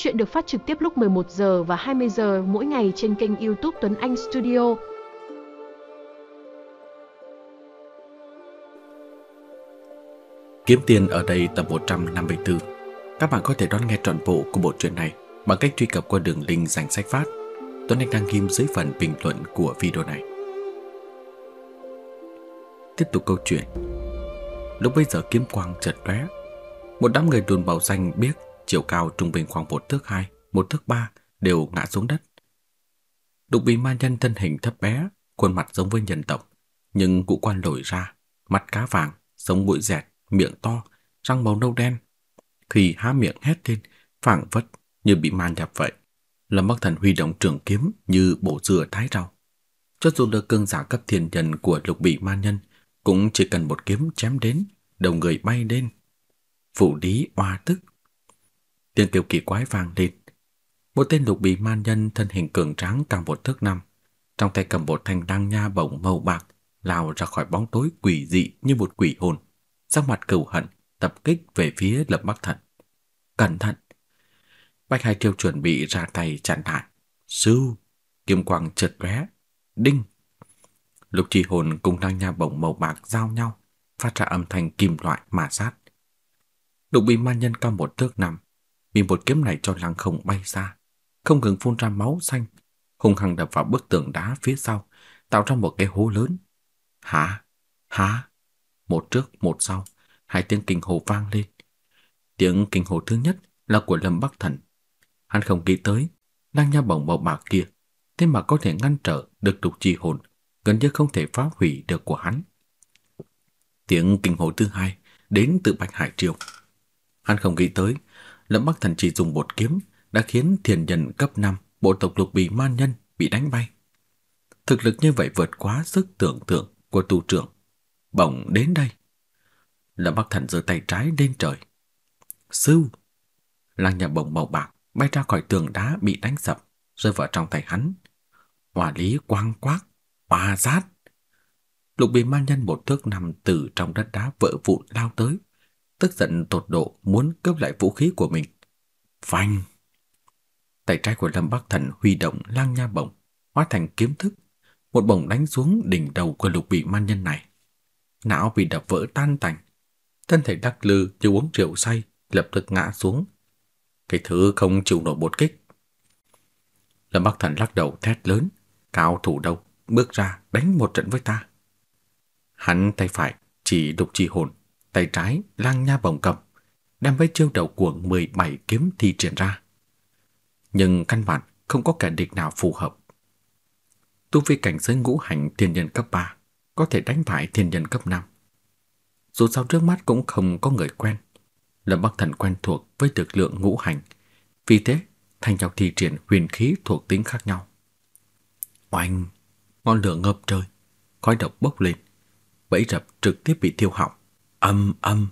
Chuyện được phát trực tiếp lúc 11 giờ và 20 giờ mỗi ngày trên kênh YouTube Tuấn Anh Studio. Kiếm tiền ở đây tập 154. Các bạn có thể đón nghe trọn bộ của bộ truyện này bằng cách truy cập qua đường link danh sách phát. Tuấn Anh đăng ghim dưới phần bình luận của video này. Tiếp tục câu chuyện. Lúc bây giờ kiếm quang chợt lóe, một đám người đồn bảo danh biết chiều cao trung bình khoảng một thước hai, một thước ba đều ngã xuống đất. Đục bị ma nhân thân hình thấp bé, khuôn mặt giống với nhân tộc, nhưng cụ quan lồi ra, mặt cá vàng, sống mũi dẹt, miệng to, răng màu nâu đen. Khi há miệng hét lên, phảng phất như bị man nhập vậy. Lâm Bắc Thần huy động trường kiếm như bổ dừa thái rau. Cho dù được cương giả cấp thiền nhân của lục bị ma nhân, cũng chỉ cần một kiếm chém đến, đầu người bay lên. Phủ lý oa tức Tiếng kêu kỳ quái vang lên. Một tên lục bì man nhân thân hình cường tráng cao một thước năm, trong tay cầm một thanh đăng nha bổng màu bạc, lao ra khỏi bóng tối quỷ dị như một quỷ hồn, sắc mặt cừu hận, tập kích về phía Lâm Bắc Thần. Cẩn thận! Bạch Hải Kiều chuẩn bị ra tay chặn lại. Sưu! Kiếm quang chợt lóe, đinh. Lục Chi Hồn cùng đăng nha bổng màu bạc giao nhau, phát ra âm thanh kim loại mà sát. Lục bị man nhân cao một thước năm, bị một kiếm này cho lăng không bay ra, không ngừng phun ra máu xanh, hung hăng đập vào bức tường đá phía sau, tạo ra một cái hố lớn. Hả? Hả? Một trước một sau, hai tiếng kinh hồ vang lên. Tiếng kinh hồ thứ nhất là của Lâm Bắc Thần. Hắn không nghĩ tới, đang nha bổng màu bạc kia, thế mà có thể ngăn trở được đục chi hồn, gần như không thể phá hủy được của hắn. Tiếng kinh hồ thứ hai đến từ Bạch Hải Triều. Hắn không nghĩ tới Lâm Bắc Thần chỉ dùng một kiếm đã khiến thiền nhân cấp 5 bộ tộc lục bị man nhân bị đánh bay. Thực lực như vậy vượt quá sức tưởng tượng của tu trưởng. Bỗng đến đây. Lâm Bắc Thần giơ tay trái lên trời. Sưu! Lăng nhà bồng màu bạc bay ra khỏi tường đá bị đánh sập, rơi vào trong tay hắn. Hỏa lý quang quác, hòa rát. Lục bị man nhân một thước nằm từ trong đất đá vỡ vụn lao tới tức giận tột độ muốn cướp lại vũ khí của mình. Phanh! Tay trái của Lâm Bắc Thần huy động lang nha bổng, hóa thành kiếm thức, một bổng đánh xuống đỉnh đầu của lục bị man nhân này. Não bị đập vỡ tan tành, thân thể đắc lư như uống rượu say, lập tức ngã xuống. Cái thứ không chịu nổi bột kích. Lâm Bắc Thần lắc đầu thét lớn, cao thủ đâu, bước ra đánh một trận với ta. Hắn tay phải chỉ đục chi hồn, tay trái lang nha bồng cập, đem với chiêu đầu cuồng 17 kiếm thi triển ra. Nhưng căn bản không có kẻ địch nào phù hợp. Tu vi cảnh giới ngũ hành thiên nhân cấp 3 có thể đánh bại thiên nhân cấp 5. Dù sao trước mắt cũng không có người quen, Lâm Bắc Thần quen thuộc với thực lượng ngũ hành, vì thế thành nhau thi triển huyền khí thuộc tính khác nhau. Oanh, ngọn lửa ngập trời, khói độc bốc lên, bẫy rập trực tiếp bị thiêu hỏng. Âm âm.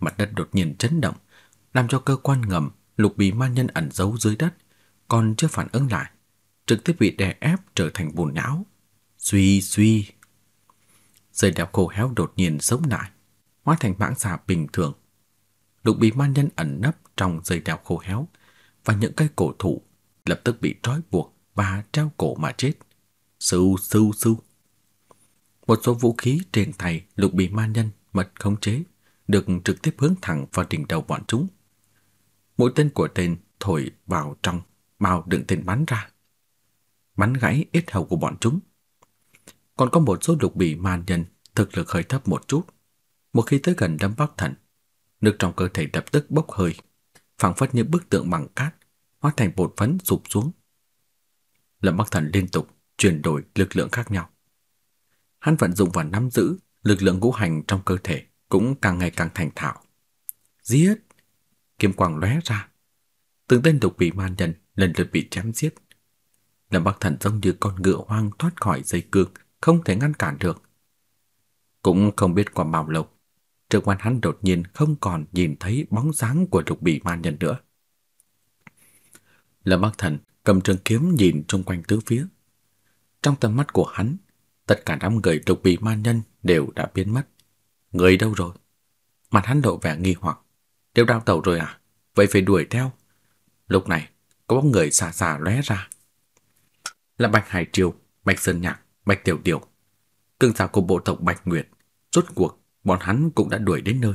Mặt đất đột nhiên chấn động, làm cho cơ quan ngầm lục bì ma nhân ẩn giấu dưới đất còn chưa phản ứng lại, trực tiếp bị đè ép trở thành bùn nhão. Suy suy. Dây đạp khô héo đột nhiên sống lại, hóa thành mãng xà bình thường. Lục bì ma nhân ẩn nấp trong dây đạp khô héo và những cây cổ thụ lập tức bị trói buộc và treo cổ mà chết. Sưu sưu sưu. Một số vũ khí trên tay lục bị ma nhân mật khống chế, được trực tiếp hướng thẳng vào đỉnh đầu bọn chúng. Mũi tên của tên thổi vào trong bao đựng tên bắn ra, bắn gãy ít hầu của bọn chúng. Còn có một số lục bị man nhân thực lực hơi thấp một chút, một khi tới gần đâm bắc thần, nước trong cơ thể lập tức bốc hơi, phảng phất như bức tượng bằng cát hóa thành bột phấn sụp xuống. Lâm Bắc Thần liên tục chuyển đổi lực lượng khác nhau. Hắn vận dụng và nắm giữ lực lượng ngũ hành trong cơ thể cũng càng ngày càng thành thạo. Giết! Kiếm quang lóe ra. Từng tên độc bị man nhân lần lượt bị chém giết. Lâm Bắc Thần giống như con ngựa hoang thoát khỏi dây cương, không thể ngăn cản được. Cũng không biết qua bao lâu, trước mắt hắn đột nhiên không còn nhìn thấy bóng dáng của độc bị man nhân nữa. Lâm Bắc Thần cầm trường kiếm nhìn xung quanh tứ phía. Trong tầm mắt của hắn Tất cả đám người trục bị ma nhân đều đã biến mất. Người đâu rồi? Mặt hắn lộ vẻ nghi hoặc. Đều đào tàu rồi à? Vậy phải đuổi theo. Lúc này, có bóng người xa xa lóe ra. Là Bạch Hải Triều, Bạch Sơn Nhạc, Bạch Tiểu tiểu Cương giả của bộ tộc Bạch Nguyệt. Rốt cuộc, bọn hắn cũng đã đuổi đến nơi.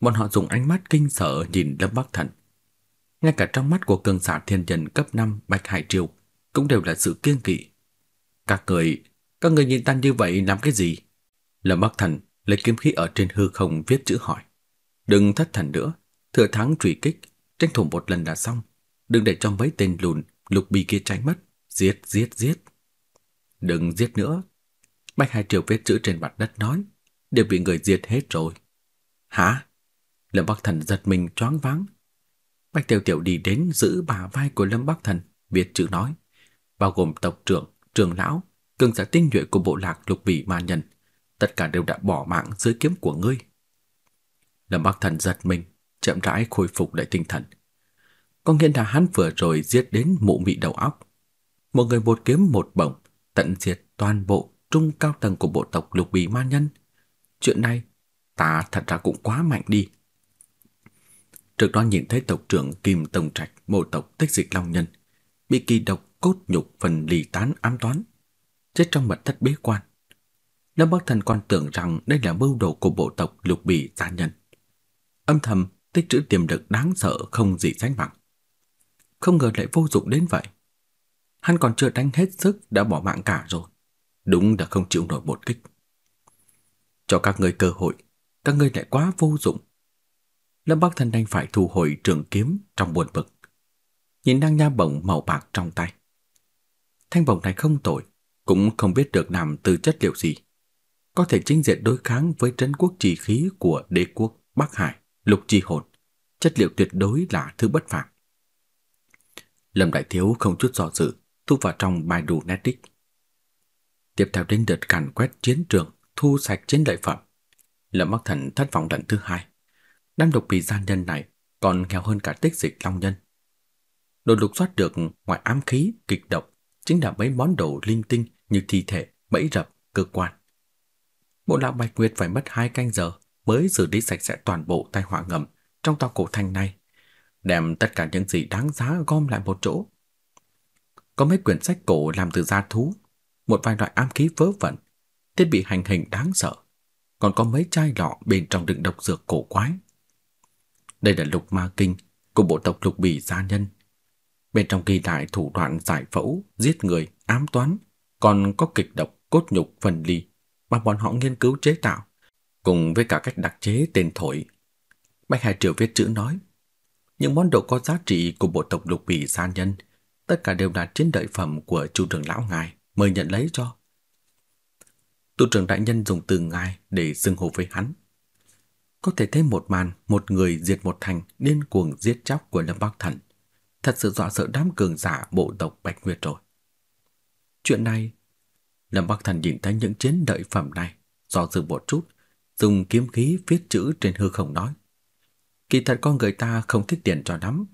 Bọn họ dùng ánh mắt kinh sợ nhìn Lâm Bắc Thần. Ngay cả trong mắt của cường giả thiên nhân cấp 5 Bạch Hải Triều cũng đều là sự kiên kỵ các người, các người nhìn ta như vậy làm cái gì? Lâm Bắc Thần lấy kiếm khí ở trên hư không viết chữ hỏi. Đừng thất thần nữa, thừa thắng truy kích, tranh thủ một lần đã xong. Đừng để cho mấy tên lùn, lục bì kia tránh mất. Giết, giết, giết. Đừng giết nữa. Bách hải Triều viết chữ trên mặt đất nói, đều bị người giết hết rồi. Hả? Lâm Bắc Thần giật mình choáng váng. bạch tiểu Tiểu đi đến giữ bà vai của Lâm Bắc Thần, viết chữ nói, bao gồm tộc trưởng, trưởng lão, cường giả tinh nhuệ của bộ lạc lục vị ma nhân, tất cả đều đã bỏ mạng dưới kiếm của ngươi. Lâm Bắc Thần giật mình, chậm rãi khôi phục lại tinh thần. Có nghĩa là hắn vừa rồi giết đến mụ mị đầu óc. Một người một kiếm một bổng, tận diệt toàn bộ trung cao tầng của bộ tộc lục bì ma nhân. Chuyện này, ta thật ra cũng quá mạnh đi. Trước đó nhìn thấy tộc trưởng Kim Tông Trạch, bộ tộc tích dịch Long Nhân, bị kỳ độc cốt nhục phần lì tán ám toán, chết trong mật thất bế quan. Lâm Bắc Thần còn tưởng rằng đây là mưu đồ của bộ tộc lục bì tàn nhân. Âm thầm tích trữ tiềm lực đáng sợ không gì sánh bằng. Không ngờ lại vô dụng đến vậy. Hắn còn chưa đánh hết sức đã bỏ mạng cả rồi. Đúng là không chịu nổi một kích. Cho các ngươi cơ hội, các ngươi lại quá vô dụng. Lâm Bắc Thần đành phải thu hồi trường kiếm trong buồn bực. Nhìn đang nha bổng màu bạc trong tay thanh bổng này không tội, cũng không biết được làm từ chất liệu gì. Có thể chính diện đối kháng với trấn quốc trì khí của đế quốc Bắc Hải, lục chi hồn. Chất liệu tuyệt đối là thứ bất phàm. Lâm Đại Thiếu không chút do dự, thu vào trong bài đủ Netic. Tiếp theo đến đợt càn quét chiến trường, thu sạch chiến lợi phẩm. Lâm Bắc Thần thất vọng lần thứ hai. Đám độc bị gian nhân này còn nghèo hơn cả tích dịch long nhân. Đồ lục soát được ngoài ám khí, kịch độc, chính là mấy món đồ linh tinh như thi thể, bẫy rập, cơ quan. Bộ lão Bạch Nguyệt phải mất hai canh giờ mới xử lý sạch sẽ toàn bộ tai họa ngầm trong tòa cổ thành này, đem tất cả những gì đáng giá gom lại một chỗ. Có mấy quyển sách cổ làm từ da thú, một vài loại am khí vớ vẩn, thiết bị hành hình đáng sợ, còn có mấy chai lọ bên trong đựng độc dược cổ quái. Đây là lục ma kinh của bộ tộc lục bỉ gia nhân bên trong ghi lại thủ đoạn giải phẫu, giết người, ám toán, còn có kịch độc, cốt nhục phân ly mà bọn họ nghiên cứu chế tạo, cùng với cả cách đặc chế tên thổi. Bạch Hải Triều viết chữ nói, những món đồ có giá trị của bộ tộc lục bỉ gia nhân, tất cả đều là chiến lợi phẩm của chủ trưởng lão ngài, mời nhận lấy cho. Tu trưởng đại nhân dùng từ ngài để xưng hô với hắn. Có thể thấy một màn, một người diệt một thành, điên cuồng giết chóc của Lâm Bắc Thần thật sự dọa sợ đám cường giả bộ tộc Bạch Nguyệt rồi. Chuyện này, Lâm Bắc Thần nhìn thấy những chiến lợi phẩm này, do dự một chút, dùng kiếm khí viết chữ trên hư không nói. Kỳ thật con người ta không thích tiền cho lắm,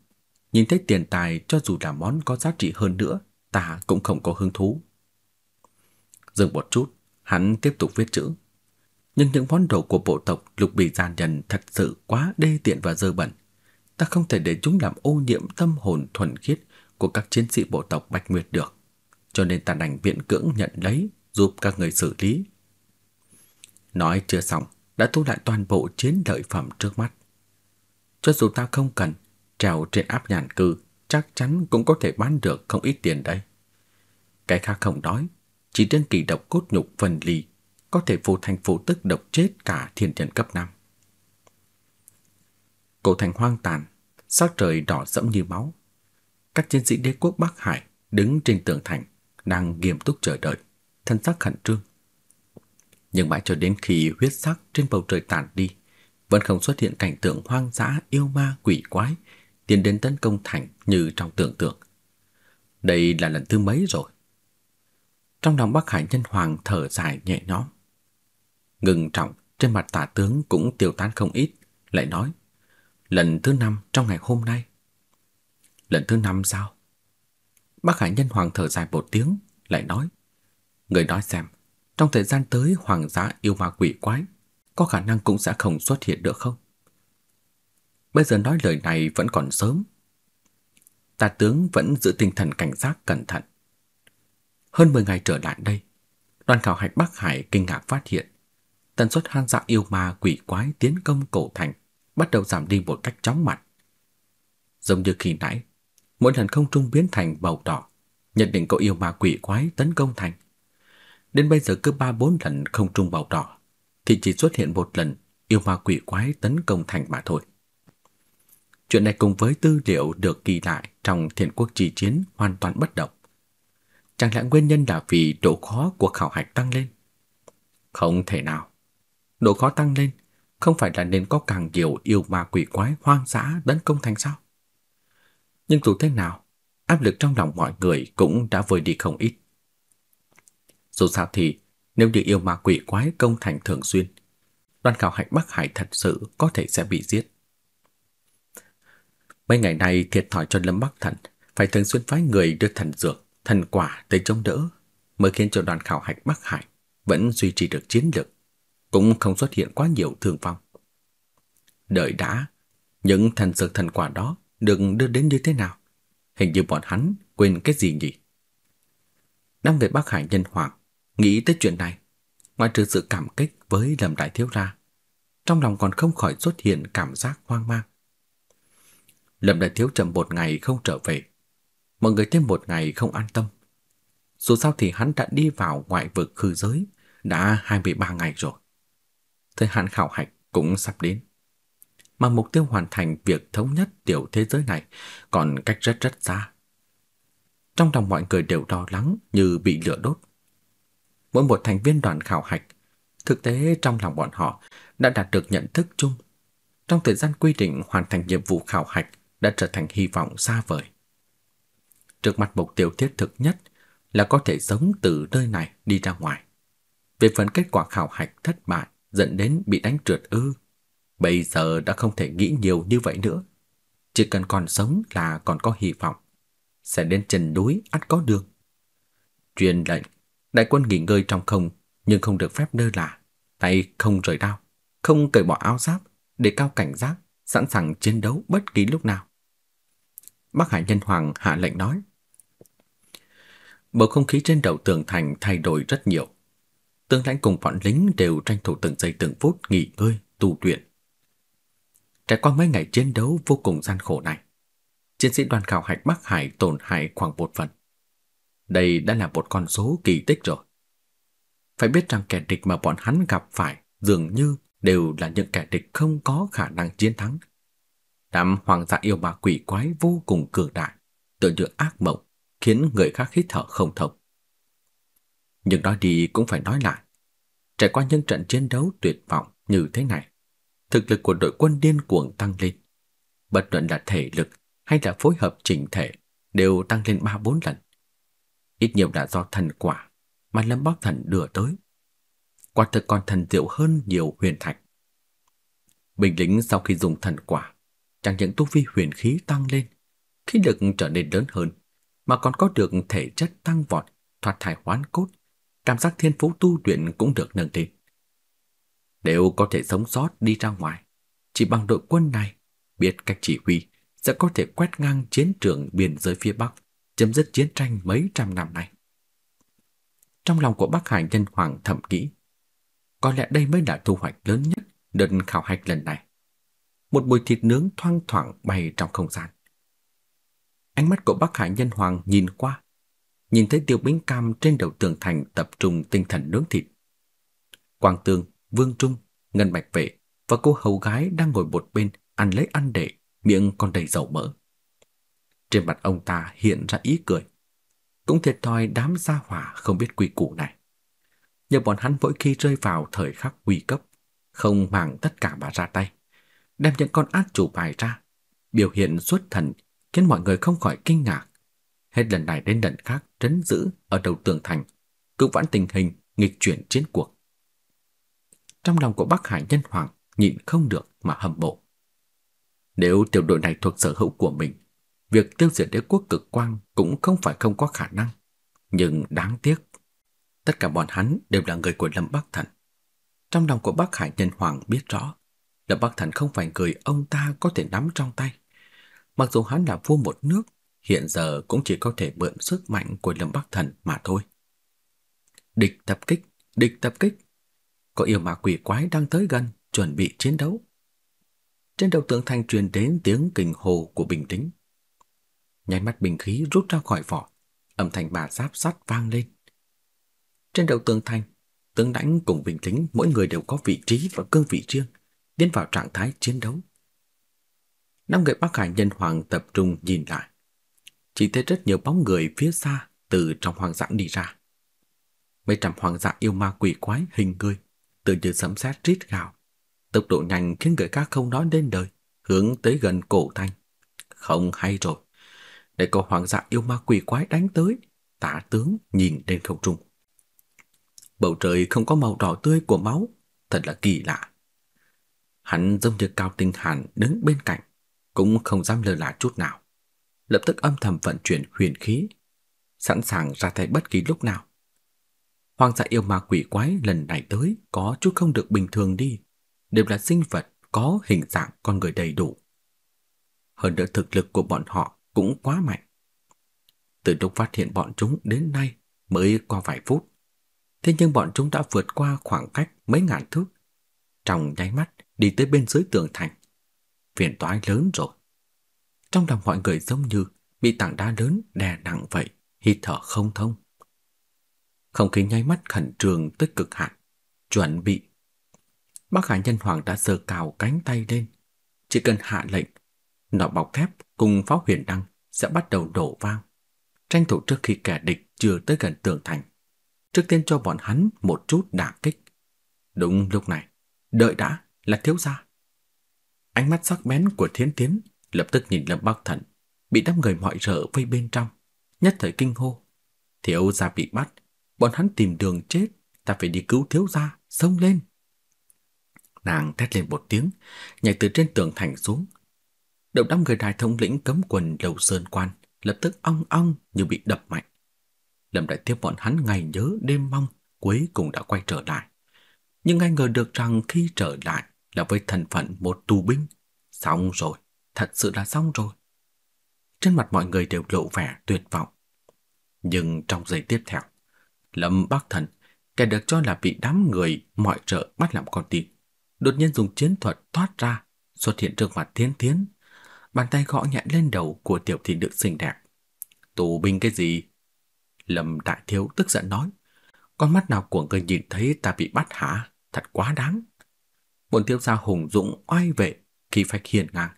nhìn thấy tiền tài cho dù là món có giá trị hơn nữa, ta cũng không có hứng thú. Dừng một chút, hắn tiếp tục viết chữ. Nhưng những món đồ của bộ tộc lục bì gian nhân thật sự quá đê tiện và dơ bẩn ta không thể để chúng làm ô nhiễm tâm hồn thuần khiết của các chiến sĩ bộ tộc Bạch Nguyệt được, cho nên ta đành viện cưỡng nhận lấy giúp các người xử lý. Nói chưa xong, đã thu lại toàn bộ chiến lợi phẩm trước mắt. Cho dù ta không cần, trèo trên áp nhàn cư chắc chắn cũng có thể bán được không ít tiền đây. Cái khác không nói, chỉ riêng kỳ độc cốt nhục phần lì có thể vô thành vô tức độc chết cả thiên nhân cấp 5 cổ thành hoang tàn, sắc trời đỏ sẫm như máu. Các chiến sĩ đế quốc Bắc Hải đứng trên tường thành, đang nghiêm túc chờ đợi, thân sắc khẩn trương. Nhưng mãi cho đến khi huyết sắc trên bầu trời tàn đi, vẫn không xuất hiện cảnh tượng hoang dã yêu ma quỷ quái tiến đến tấn công thành như trong tưởng tượng. Đây là lần thứ mấy rồi? Trong lòng Bắc Hải Nhân Hoàng thở dài nhẹ nhõm. Ngừng trọng trên mặt tả tướng cũng tiêu tan không ít, lại nói Lần thứ năm trong ngày hôm nay. Lần thứ năm sao? Bác Hải Nhân Hoàng thở dài một tiếng, lại nói. Người nói xem, trong thời gian tới hoàng giá yêu ma quỷ quái, có khả năng cũng sẽ không xuất hiện được không? Bây giờ nói lời này vẫn còn sớm. Tà tướng vẫn giữ tinh thần cảnh giác cẩn thận. Hơn 10 ngày trở lại đây, đoàn khảo hạch Bắc Hải kinh ngạc phát hiện tần suất han dạ yêu ma quỷ quái tiến công cổ thành bắt đầu giảm đi một cách chóng mặt. Giống như khi nãy, mỗi lần không trung biến thành màu đỏ, nhất định có yêu ma quỷ quái tấn công thành. Đến bây giờ cứ ba bốn lần không trung màu đỏ thì chỉ xuất hiện một lần yêu ma quỷ quái tấn công thành mà thôi. Chuyện này cùng với tư liệu được ghi lại trong Thiên Quốc Chi Chiến hoàn toàn bất động. Chẳng lẽ nguyên nhân là vì độ khó của khảo hạch tăng lên? Không thể nào. Độ khó tăng lên không phải là nên có càng nhiều yêu ma quỷ quái hoang dã tấn công thành sao? Nhưng dù thế nào, áp lực trong lòng mọi người cũng đã vơi đi không ít. Dù sao thì, nếu như yêu ma quỷ quái công thành thường xuyên, đoàn khảo hạch Bắc Hải thật sự có thể sẽ bị giết. Mấy ngày nay thiệt thòi cho Lâm Bắc Thần, phải thường xuyên phái người đưa thần dược, thần quả tới chống đỡ, mới khiến cho đoàn khảo hạch Bắc Hải vẫn duy trì được chiến lược cũng không xuất hiện quá nhiều thương vong. Đợi đã, những thần dược thần quả đó được đưa đến như thế nào? Hình như bọn hắn quên cái gì nhỉ? Năm về Bắc Hải nhân hoàng, nghĩ tới chuyện này, ngoài trừ sự cảm kích với Lâm Đại Thiếu ra, trong lòng còn không khỏi xuất hiện cảm giác hoang mang. Lâm Đại Thiếu chậm một ngày không trở về, mọi người thêm một ngày không an tâm. Dù sao thì hắn đã đi vào ngoại vực khư giới đã 23 ngày rồi thời hạn khảo hạch cũng sắp đến. Mà mục tiêu hoàn thành việc thống nhất tiểu thế giới này còn cách rất rất xa. Trong lòng mọi người đều lo lắng như bị lửa đốt. Mỗi một thành viên đoàn khảo hạch, thực tế trong lòng bọn họ đã đạt được nhận thức chung. Trong thời gian quy định hoàn thành nhiệm vụ khảo hạch đã trở thành hy vọng xa vời. Trước mặt mục tiêu thiết thực nhất là có thể sống từ nơi này đi ra ngoài. Về phần kết quả khảo hạch thất bại dẫn đến bị đánh trượt ư? Bây giờ đã không thể nghĩ nhiều như vậy nữa. Chỉ cần còn sống là còn có hy vọng. Sẽ đến chân núi ắt có đường. Truyền lệnh, đại quân nghỉ ngơi trong không nhưng không được phép lơ là. Tay không rời đao, không cởi bỏ áo giáp để cao cảnh giác, sẵn sàng chiến đấu bất kỳ lúc nào. bắc Hải Nhân Hoàng hạ lệnh nói. Bầu không khí trên đầu tường thành thay đổi rất nhiều. Tương Lãnh cùng bọn lính đều tranh thủ từng giây từng phút nghỉ ngơi, tu luyện. Trải qua mấy ngày chiến đấu vô cùng gian khổ này, chiến sĩ đoàn khảo hạch Bắc Hải tổn hại khoảng một phần. Đây đã là một con số kỳ tích rồi. Phải biết rằng kẻ địch mà bọn hắn gặp phải dường như đều là những kẻ địch không có khả năng chiến thắng. Đám hoàng dạ yêu ma quỷ quái vô cùng cường đại, tựa như ác mộng, khiến người khác hít thở không thông. Nhưng nói đi cũng phải nói lại. Trải qua những trận chiến đấu tuyệt vọng như thế này, thực lực của đội quân điên cuồng tăng lên. Bất luận là thể lực hay là phối hợp chỉnh thể đều tăng lên 3-4 lần. Ít nhiều đã do thần quả mà Lâm Bắc Thần đưa tới. Quả thực còn thần diệu hơn nhiều huyền thạch. Bình lính sau khi dùng thần quả, chẳng những tu vi huyền khí tăng lên, khí lực trở nên lớn hơn, mà còn có được thể chất tăng vọt, thoát thai hoán cốt, cảm giác thiên phú tu luyện cũng được nâng lên. Nếu có thể sống sót đi ra ngoài, chỉ bằng đội quân này biết cách chỉ huy sẽ có thể quét ngang chiến trường biên giới phía Bắc, chấm dứt chiến tranh mấy trăm năm nay. Trong lòng của Bắc Hải Nhân Hoàng thầm kỹ có lẽ đây mới là thu hoạch lớn nhất đợt khảo hạch lần này. Một mùi thịt nướng thoang thoảng bay trong không gian. Ánh mắt của Bắc Hải Nhân Hoàng nhìn qua nhìn thấy Tiêu Bính Cam trên đầu tường thành tập trung tinh thần nướng thịt. Quang Tường, Vương Trung, Ngân Bạch Vệ và cô hầu gái đang ngồi một bên ăn lấy ăn để, miệng còn đầy dầu mỡ. Trên mặt ông ta hiện ra ý cười. Cũng thiệt thòi đám gia hỏa không biết quy củ này. Nhưng bọn hắn mỗi khi rơi vào thời khắc nguy cấp, không màng tất cả mà ra tay, đem những con át chủ bài ra, biểu hiện xuất thần khiến mọi người không khỏi kinh ngạc hết lần này đến lần khác trấn giữ ở đầu tường thành, cứu vãn tình hình, nghịch chuyển chiến cuộc. Trong lòng của Bắc Hải Nhân Hoàng nhịn không được mà hâm mộ. Nếu tiểu đội này thuộc sở hữu của mình, việc tiêu diệt đế quốc cực quang cũng không phải không có khả năng. Nhưng đáng tiếc, tất cả bọn hắn đều là người của Lâm Bắc Thần. Trong lòng của Bắc Hải Nhân Hoàng biết rõ, Lâm Bắc Thần không phải người ông ta có thể nắm trong tay. Mặc dù hắn là vua một nước, hiện giờ cũng chỉ có thể mượn sức mạnh của Lâm Bắc Thần mà thôi. Địch tập kích, địch tập kích. Có yêu ma quỷ quái đang tới gần, chuẩn bị chiến đấu. Trên đầu tường thành truyền đến tiếng kinh hồ của Bình Tĩnh. Nháy mắt bình khí rút ra khỏi vỏ, âm thanh bà giáp sắt vang lên. Trên đầu tường thành, tướng lãnh cùng Bình Tĩnh mỗi người đều có vị trí và cương vị riêng, tiến vào trạng thái chiến đấu. Năm người Bắc Hải nhân hoàng tập trung nhìn lại chỉ thấy rất nhiều bóng người phía xa từ trong hoàng dã đi ra. Mấy trăm hoàng dã yêu ma quỷ quái hình người, từ như sấm sét rít gào, tốc độ nhanh khiến người khác không nói đến đời, hướng tới gần cổ thành. Không hay rồi. Để có hoàng dã yêu ma quỷ quái đánh tới, tả tướng nhìn lên không trung. Bầu trời không có màu đỏ tươi của máu, thật là kỳ lạ. Hắn giống như Cao Tinh Hàn đứng bên cạnh, cũng không dám lơ là chút nào lập tức âm thầm vận chuyển huyền khí, sẵn sàng ra tay bất kỳ lúc nào. Hoàng dạ yêu ma quỷ quái lần này tới có chút không được bình thường đi, đều là sinh vật có hình dạng con người đầy đủ. Hơn nữa thực lực của bọn họ cũng quá mạnh. Từ lúc phát hiện bọn chúng đến nay mới qua vài phút, thế nhưng bọn chúng đã vượt qua khoảng cách mấy ngàn thước, trong nháy mắt đi tới bên dưới tường thành. Phiền toái lớn rồi. Trong lòng mọi người giống như bị tảng đá lớn đè nặng vậy, hít thở không thông. Không khí nháy mắt khẩn trương tới cực hạn, chuẩn bị. Bác Hải Nhân Hoàng đã giơ cao cánh tay lên, chỉ cần hạ lệnh, nọ bọc thép cùng pháo huyền đăng sẽ bắt đầu đổ vang. Tranh thủ trước khi kẻ địch chưa tới gần tường thành, trước tiên cho bọn hắn một chút đả kích. Đúng lúc này, đợi đã là thiếu gia. Ánh mắt sắc bén của Thiến Tiến lập tức nhìn Lâm Bắc Thần, bị đám người mọi rợ vây bên trong, nhất thời kinh hô. Thiếu gia bị bắt, bọn hắn tìm đường chết, ta phải đi cứu thiếu gia, xông lên. Nàng thét lên một tiếng, nhảy từ trên tường thành xuống. Động đám người đại thống lĩnh cấm quần đầu sơn quan, lập tức ong ong như bị đập mạnh. Lâm đại tiếp bọn hắn ngày nhớ đêm mong, cuối cùng đã quay trở lại. Nhưng ai ngờ được rằng khi trở lại là với thân phận một tù binh. Xong rồi thật sự là xong rồi. Trên mặt mọi người đều lộ vẻ tuyệt vọng. Nhưng trong giây tiếp theo, Lâm Bắc Thần, kẻ được cho là bị đám người mọi trợ bắt làm con tin, đột nhiên dùng chiến thuật thoát ra, xuất hiện trước mặt Tiến Tiến. Bàn tay gõ nhẹ lên đầu của tiểu thị nữ xinh đẹp. Tù binh cái gì? Lâm Đại Thiếu tức giận nói. Con mắt nào của ngươi nhìn thấy ta bị bắt hả? Thật quá đáng. Bọn thiếu gia hùng dũng oai vệ, khi phách hiền ngang,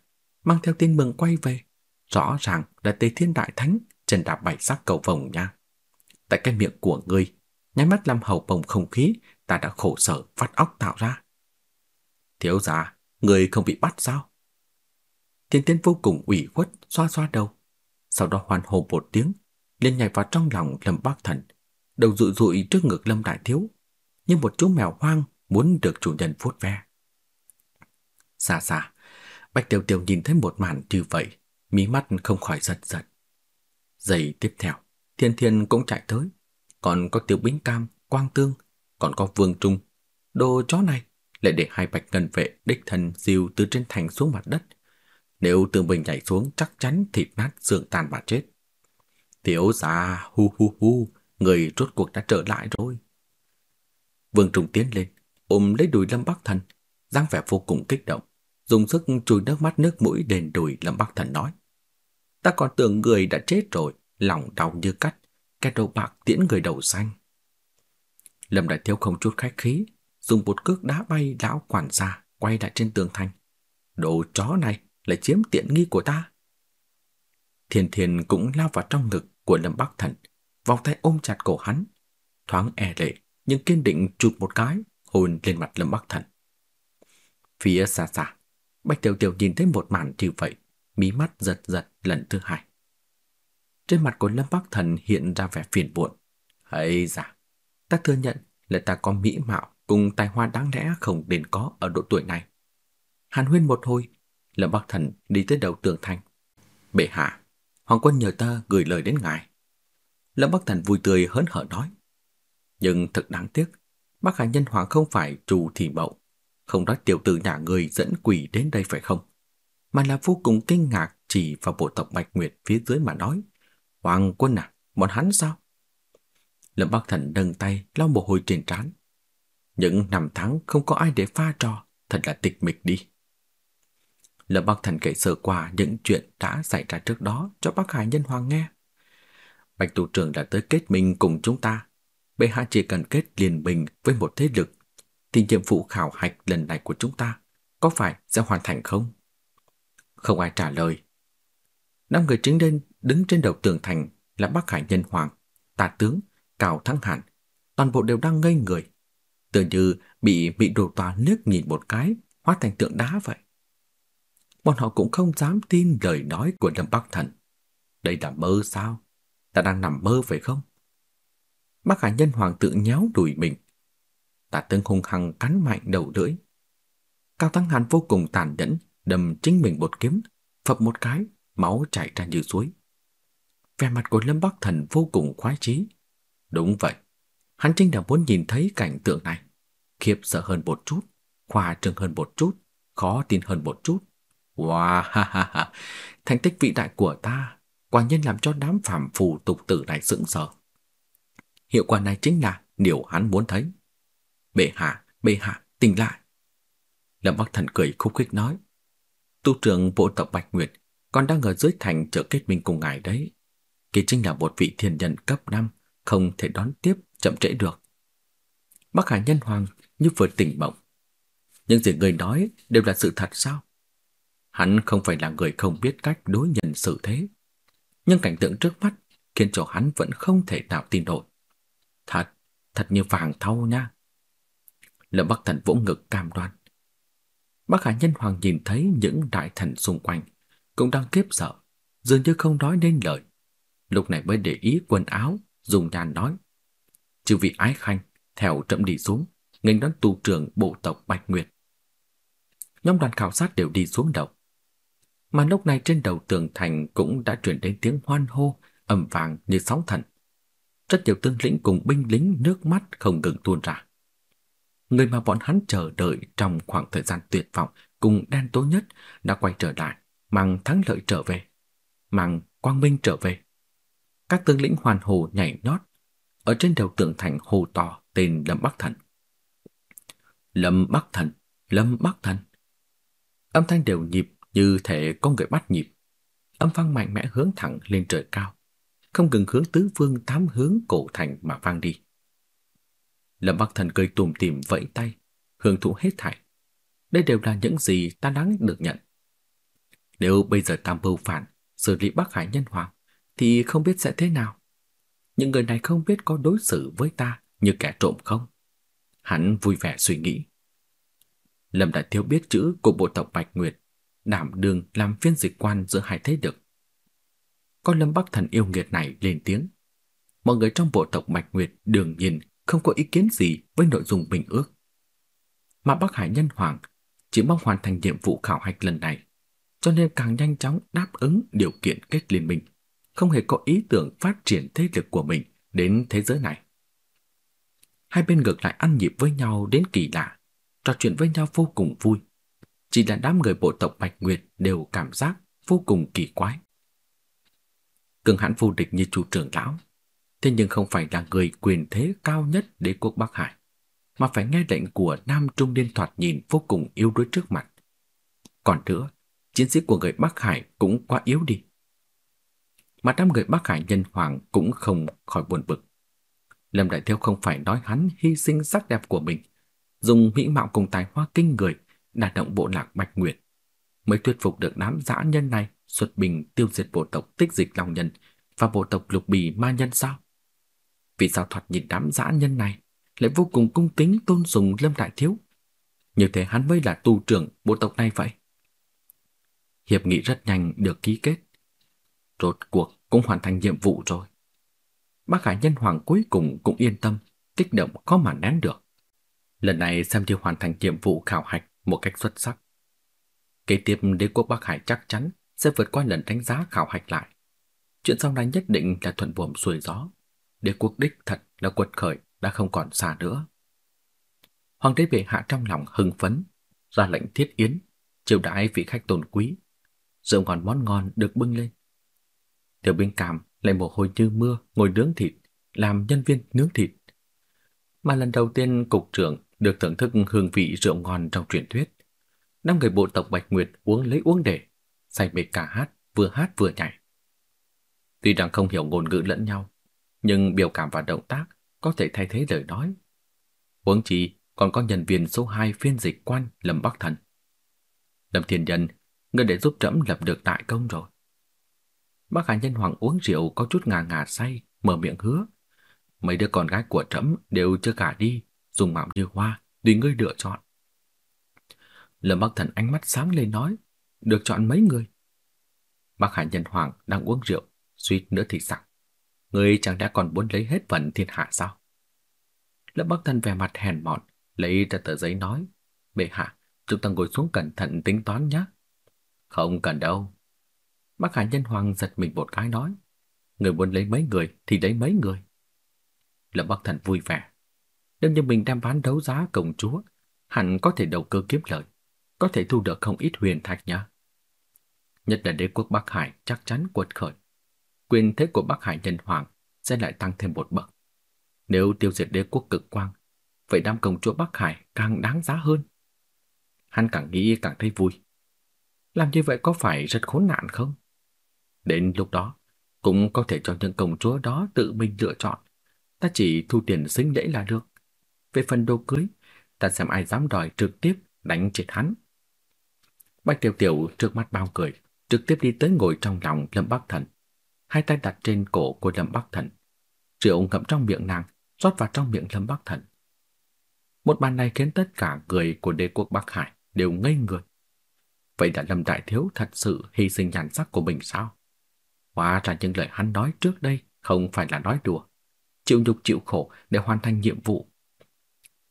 mang theo tin mừng quay về, rõ ràng là Tề Thiên Đại Thánh Trần đạp bảy sắc cầu vồng nha. Tại cái miệng của ngươi, nháy mắt làm hầu bồng không khí, ta đã khổ sở phát óc tạo ra. Thiếu gia, người không bị bắt sao? Thiên Tiên vô cùng ủy khuất xoa xoa đầu, sau đó hoàn hồ một tiếng, liền nhảy vào trong lòng Lâm Bác Thần, đầu rụi rụi trước ngực Lâm Đại Thiếu, như một chú mèo hoang muốn được chủ nhân vuốt ve. Xa xa, Bạch Tiểu Tiểu nhìn thấy một màn như vậy, mí mắt không khỏi giật giật. Giây tiếp theo, Thiên Thiên cũng chạy tới, còn có Tiểu Bính Cam, Quang Tương, còn có Vương Trung. Đồ chó này lại để hai bạch ngân vệ đích thân dìu từ trên thành xuống mặt đất. Nếu tường bình nhảy xuống chắc chắn thịt nát xương tan mà chết. Tiểu gia hu hu hu, người rốt cuộc đã trở lại rồi. Vương Trung tiến lên, ôm lấy đùi Lâm Bắc Thần, dáng vẻ vô cùng kích động dùng sức chùi nước mắt nước mũi đền đùi Lâm Bắc Thần nói. Ta còn tưởng người đã chết rồi, lòng đau như cắt, cái đầu bạc tiễn người đầu xanh. Lâm Đại Thiếu không chút khách khí, dùng một cước đá bay lão quản gia quay lại trên tường thành. Đồ chó này lại chiếm tiện nghi của ta. thiền thiền cũng lao vào trong ngực của Lâm Bắc Thần, vòng tay ôm chặt cổ hắn, thoáng e lệ nhưng kiên định chụp một cái hôn lên mặt Lâm Bắc Thần. Phía xa xa, Bạch Tiểu Tiểu nhìn thấy một màn như vậy, mí mắt giật giật lần thứ hai. Trên mặt của Lâm Bắc Thần hiện ra vẻ phiền muộn. Ấy da, ta thừa nhận là ta có mỹ mạo cùng tài hoa đáng lẽ không nên có ở độ tuổi này. Hàn huyên một hồi, Lâm Bắc Thần đi tới đầu tường thành. Bệ hạ, Hoàng quân nhờ ta gửi lời đến ngài. Lâm Bắc Thần vui tươi hớn hở nói. Nhưng thật đáng tiếc, Bắc hải Nhân Hoàng không phải trù thị bậu, không nói tiểu tử nhà người dẫn quỷ đến đây phải không? Mà là vô cùng kinh ngạc chỉ vào bộ tộc Bạch Nguyệt phía dưới mà nói. Hoàng quân à, bọn hắn sao? Lâm Bắc Thần nâng tay lau mồ hôi trên trán. Những năm tháng không có ai để pha trò, thật là tịch mịch đi. Lâm Bắc Thần kể sơ qua những chuyện đã xảy ra trước đó cho bắc Hải Nhân Hoàng nghe. Bạch tù trưởng đã tới kết minh cùng chúng ta. Bệ hạ chỉ cần kết liên minh với một thế lực thì nhiệm vụ khảo hạch lần này của chúng ta có phải sẽ hoàn thành không? Không ai trả lời. Năm người chính lên đứng trên đầu tường thành là Bắc Hải Nhân Hoàng, Tà Tướng, Cào Thắng Hàn. Toàn bộ đều đang ngây người. Tựa như bị bị đồ tòa nước nhìn một cái, hóa thành tượng đá vậy. Bọn họ cũng không dám tin lời nói của Lâm Bắc Thần. Đây là mơ sao? Ta đang nằm mơ phải không? Bác Hải Nhân Hoàng tự nhéo đùi mình, Tả tướng hung hăng cắn mạnh đầu lưỡi. Cao Thắng Hàn vô cùng tàn nhẫn, đâm chính mình một kiếm, phập một cái, máu chảy ra như suối. Vẻ mặt của Lâm Bắc Thần vô cùng khoái chí. Đúng vậy, hắn chính đã muốn nhìn thấy cảnh tượng này. Khiếp sợ hơn một chút, khoa trương hơn một chút, khó tin hơn một chút. Wow, ha ha ha, thành tích vĩ đại của ta quả nhiên làm cho đám phàm phù tục tử này sững sờ. Hiệu quả này chính là điều hắn muốn thấy. Bệ hạ, bệ hạ, tỉnh lại. Lâm Bắc Thần cười khúc khích nói. Tu trưởng bộ tộc Bạch Nguyệt còn đang ở dưới thành chờ kết minh cùng ngài đấy. Kỳ chính là một vị thiên nhân cấp 5, không thể đón tiếp, chậm trễ được. Bắc Hải Nhân Hoàng như vừa tỉnh mộng. Những gì người nói đều là sự thật sao? Hắn không phải là người không biết cách đối nhân xử thế. Nhưng cảnh tượng trước mắt khiến cho hắn vẫn không thể nào tin nổi. Thật, thật như vàng thau nha. Lâm Bắc Thần vỗ ngực cam đoan. Bác hải Nhân Hoàng nhìn thấy những đại thần xung quanh, cũng đang kiếp sợ, dường như không nói nên lời. Lúc này mới để ý quần áo, dùng nhàn nói. Chư vị ái khanh, theo trẫm đi xuống, nghênh đón tu trưởng bộ tộc Bạch Nguyệt. Nhóm đoàn khảo sát đều đi xuống đầu. Mà lúc này trên đầu tường thành cũng đã truyền đến tiếng hoan hô, ầm vàng như sóng thần. Rất nhiều tướng lĩnh cùng binh lính nước mắt không ngừng tuôn ra người mà bọn hắn chờ đợi trong khoảng thời gian tuyệt vọng cùng đen tối nhất đã quay trở lại, mang thắng lợi trở về, mang quang minh trở về. Các tướng lĩnh hoàn hồ nhảy nhót, ở trên đầu tượng thành hồ to tên Lâm Bắc Thần. Lâm Bắc Thần, Lâm Bắc Thần. Âm thanh đều nhịp như thể có người bắt nhịp. Âm vang mạnh mẽ hướng thẳng lên trời cao, không ngừng hướng tứ phương tám hướng cổ thành mà vang đi. Lâm Bắc Thần cười tủm tìm vẫy tay, hưởng thụ hết thảy. Đây đều là những gì ta đáng được nhận. Nếu bây giờ Tam Bưu phản, xử lý Bắc Hải nhân hoàng, thì không biết sẽ thế nào. Những người này không biết có đối xử với ta như kẻ trộm không? Hắn vui vẻ suy nghĩ. Lâm Đại Thiếu biết chữ của bộ tộc Bạch Nguyệt, đảm đường làm phiên dịch quan giữa hai thế lực. Con Lâm Bắc Thần yêu nghiệt này lên tiếng. Mọi người trong bộ tộc Bạch Nguyệt đương nhiên không có ý kiến gì với nội dung bình ước. Mà Bắc Hải Nhân Hoàng chỉ mong hoàn thành nhiệm vụ khảo hạch lần này, cho nên càng nhanh chóng đáp ứng điều kiện kết liên minh, không hề có ý tưởng phát triển thế lực của mình đến thế giới này. Hai bên ngược lại ăn nhịp với nhau đến kỳ lạ, trò chuyện với nhau vô cùng vui. Chỉ là đám người bộ tộc Bạch Nguyệt đều cảm giác vô cùng kỳ quái. Cường hãn vô địch như chủ trưởng lão thế nhưng không phải là người quyền thế cao nhất đế quốc Bắc Hải, mà phải nghe lệnh của Nam Trung Liên thoạt nhìn vô cùng yếu đuối trước mặt. Còn nữa, chiến sĩ của người Bắc Hải cũng quá yếu đi. Mà đám người Bắc Hải nhân hoàng cũng không khỏi buồn bực. Lâm Đại Thiếu không phải nói hắn hy sinh sắc đẹp của mình, dùng mỹ mạo cùng tài hoa kinh người đả động bộ lạc Bạch Nguyệt, mới thuyết phục được đám dã nhân này xuất bình tiêu diệt bộ tộc tích dịch long nhân và bộ tộc lục bì ma nhân sao? Vì sao thoạt nhìn đám dã nhân này lại vô cùng cung kính tôn sùng Lâm Đại Thiếu? Như thế hắn mới là tu trưởng bộ tộc này vậy. Hiệp nghị rất nhanh được ký kết. Rốt cuộc cũng hoàn thành nhiệm vụ rồi. Bác Hải Nhân Hoàng cuối cùng cũng yên tâm, kích động có mà nén được. Lần này xem như hoàn thành nhiệm vụ khảo hạch một cách xuất sắc. Kế tiếp đế quốc Bắc Hải chắc chắn sẽ vượt qua lần đánh giá khảo hạch lại. Chuyện sau này nhất định là thuận buồm xuôi gió đế quốc đích thật là quật khởi đã không còn xa nữa. Hoàng đế bệ hạ trong lòng hưng phấn, ra lệnh thiết yến, chiều đãi vị khách tôn quý, rượu ngon món ngon được bưng lên. Tiểu binh cảm lại mồ hôi như mưa ngồi nướng thịt, làm nhân viên nướng thịt. Mà lần đầu tiên cục trưởng được thưởng thức hương vị rượu ngon trong truyền thuyết. Năm người bộ tộc Bạch Nguyệt uống lấy uống để, say mệt cả hát, vừa hát vừa nhảy. Tuy rằng không hiểu ngôn ngữ lẫn nhau, nhưng biểu cảm và động tác có thể thay thế lời nói. Huống chi còn có nhân viên số 2 phiên dịch quan Lâm Bắc Thần. Lâm Thiên Nhân, ngươi để giúp trẫm lập được đại công rồi. Bác Hà Nhân Hoàng uống rượu có chút ngà ngà say, mở miệng hứa. Mấy đứa con gái của trẫm đều chưa cả đi, dùng mạo như hoa, tùy ngươi lựa chọn. Lâm Bắc Thần ánh mắt sáng lên nói, được chọn mấy người. Bác Hải Nhân Hoàng đang uống rượu, suýt nữa thì sặc. Người chẳng đã còn muốn lấy hết phần thiên hạ sao? Lâm Bắc Thần vẻ mặt hèn mọn, lấy ra tờ giấy nói, bệ hạ, chúng ta ngồi xuống cẩn thận tính toán nhé. Không cần đâu. Bác Hải Nhân Hoàng giật mình một cái nói, người muốn lấy mấy người thì lấy mấy người. Lâm Bắc Thần vui vẻ. Nếu như mình đang bán đấu giá công chúa, hẳn có thể đầu cơ kiếm lợi, có thể thu được không ít huyền thạch nhá. Nhất là đế quốc Bắc Hải chắc chắn quật khởi quyền thế của Bắc Hải Nhân Hoàng sẽ lại tăng thêm một bậc. Nếu tiêu diệt đế quốc cực quang, vậy đám công chúa Bắc Hải càng đáng giá hơn. Hắn càng nghĩ càng thấy vui. Làm như vậy có phải rất khốn nạn không? Đến lúc đó, cũng có thể cho những công chúa đó tự mình lựa chọn. Ta chỉ thu tiền xính lễ là được. Về phần đồ cưới, ta xem ai dám đòi trực tiếp đánh chết hắn. Bạch Tiểu Tiểu trước mắt bao cười, trực tiếp đi tới ngồi trong lòng Lâm Bắc Thần hai tay đặt trên cổ của Lâm Bắc Thần. Rượu ngậm trong miệng nàng, rót vào trong miệng Lâm Bắc Thần. Một màn này khiến tất cả người của đế quốc Bắc Hải đều ngây người. Vậy là Lâm Đại Thiếu thật sự hy sinh nhàn sắc của mình sao? Hóa ra những lời hắn nói trước đây không phải là nói đùa. Chịu nhục chịu khổ để hoàn thành nhiệm vụ.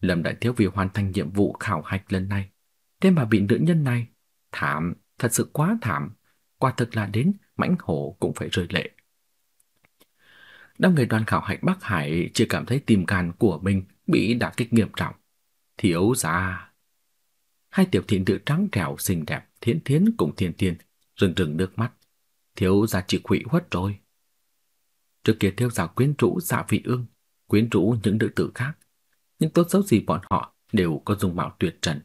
Lâm Đại Thiếu vì hoàn thành nhiệm vụ khảo hạch lần này. Thế mà vị nữ nhân này, thảm, thật sự quá thảm. Quả thực là đến mãnh hổ cũng phải rơi lệ. Đám người đoàn khảo hạch Bắc Hải chưa cảm thấy tim can của mình bị đả kích nghiêm trọng. Thiếu gia. Hai tiểu thiện tự trắng trẻo xinh đẹp, thiến thiến cùng thiên thiên, rừng rừng nước mắt. Thiếu gia chỉ quỷ khuất rồi. Trước kia thiếu gia quyến rũ dạ vị ương, quyến rũ những nữ tử khác. Nhưng tốt xấu gì bọn họ đều có dung mạo tuyệt trần.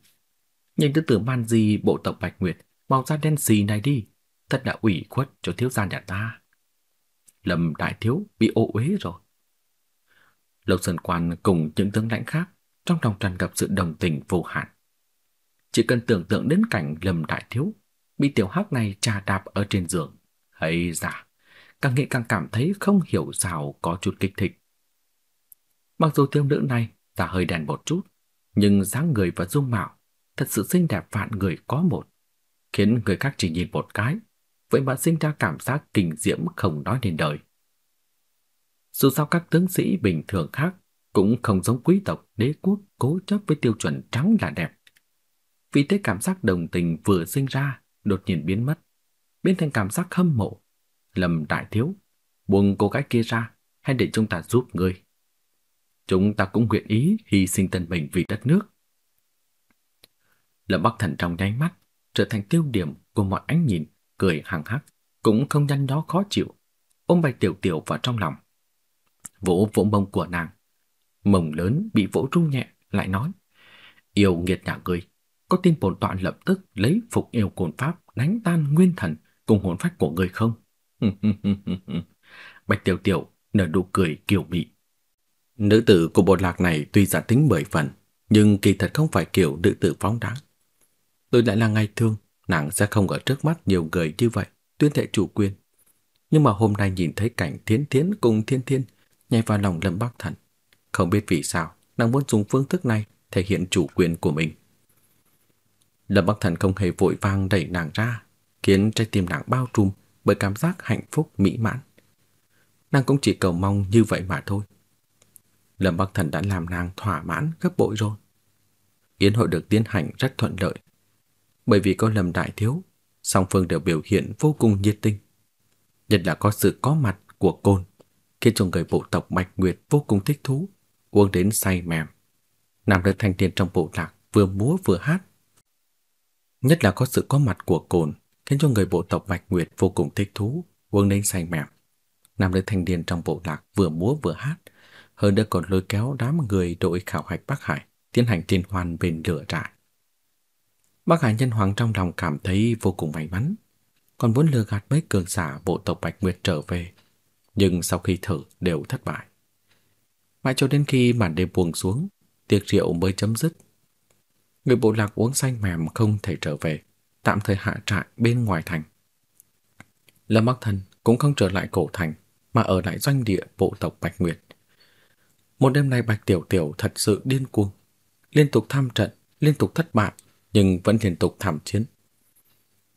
Nhìn tư tử man di bộ tộc Bạch Nguyệt, màu da đen xì này đi, Thật là ủy khuất cho thiếu gia nhà ta. Lâm đại thiếu bị ô uế rồi. Lục Sơn Quan cùng những tướng lãnh khác trong lòng tràn ngập sự đồng tình vô hạn. Chỉ cần tưởng tượng đến cảnh Lâm đại thiếu bị tiểu hắc này trà đạp ở trên giường, hay giả, càng nghĩ càng cảm thấy không hiểu sao có chút kích thích. Mặc dù thiếu nữ này da hơi đèn một chút, nhưng dáng người và dung mạo thật sự xinh đẹp vạn người có một, khiến người khác chỉ nhìn một cái vậy mà sinh ra cảm giác kinh diễm không nói nên đời Dù sao các tướng sĩ bình thường khác cũng không giống quý tộc đế quốc cố chấp với tiêu chuẩn trắng là đẹp. Vì thế cảm giác đồng tình vừa sinh ra đột nhiên biến mất, biến thành cảm giác hâm mộ. Lâm đại thiếu, buông cô gái kia ra, hay để chúng ta giúp người Chúng ta cũng nguyện ý hy sinh thân mình vì đất nước. Lâm Bắc Thần trong nháy mắt trở thành tiêu điểm của mọi ánh nhìn cười hằng hắc, cũng không nhăn nhó khó chịu, ôm Bạch Tiểu Tiểu vào trong lòng. Vỗ vỗ mông của nàng, mông lớn bị vỗ rung nhẹ, lại nói: "Yêu nghiệt nhà ngươi, có tin bổn tọa lập tức lấy phục yêu cồn pháp đánh tan nguyên thần cùng hồn phách của ngươi không?" Bạch Tiểu Tiểu nở nụ cười kiều mị. Nữ tử của bộ lạc này tuy giả tính mười phần, nhưng kỳ thật không phải kiểu nữ tử phóng đáng. Tôi lại là ngày thương Nàng sẽ không ở trước mắt nhiều người như vậy, tuyên thệ chủ quyền. Nhưng mà hôm nay nhìn thấy cảnh Thiến Thiến cùng Thiên Thiên nhảy vào lòng Lâm Bắc Thần, không biết vì sao, nàng muốn dùng phương thức này thể hiện chủ quyền của mình. Lâm Bắc Thần không hề vội vàng đẩy nàng ra, khiến trái tim nàng bao trùm bởi cảm giác hạnh phúc mỹ mãn. Nàng cũng chỉ cầu mong như vậy mà thôi. Lâm Bắc Thần đã làm nàng thỏa mãn gấp bội rồi. Yến hội được tiến hành rất thuận lợi, bởi vì có Lâm đại thiếu, song phương đều biểu hiện vô cùng nhiệt tình. Nhất là có sự có mặt của Côn, khiến cho người bộ tộc Bạch Nguyệt vô cùng thích thú, uống đến say mềm. Nam nữ thanh niên trong bộ lạc vừa múa vừa hát. Nhất là có sự có mặt của Côn, khiến cho người bộ tộc Bạch Nguyệt vô cùng thích thú, uống đến say mềm. Nam nữ thanh niên trong bộ lạc vừa múa vừa hát, hơn nữa còn lôi kéo đám người đội khảo hạch Bắc Hải tiến hành liên hoàn bên lửa trại. Bác Hải Nhân Hoàng trong lòng cảm thấy vô cùng may mắn, còn muốn lừa gạt mấy cường giả bộ tộc Bạch Nguyệt trở về, nhưng sau khi thử đều thất bại. Mãi cho đến khi màn đêm buông xuống, tiệc rượu mới chấm dứt. Người bộ lạc uống xanh mềm không thể trở về, tạm thời hạ trại bên ngoài thành. Lâm Bắc Thần cũng không trở lại cổ thành mà ở lại doanh địa bộ tộc Bạch Nguyệt. Một đêm nay Bạch Tiểu Tiểu thật sự điên cuồng, liên tục tham trận, liên tục thất bại, nhưng vẫn liên tục thảm chiến.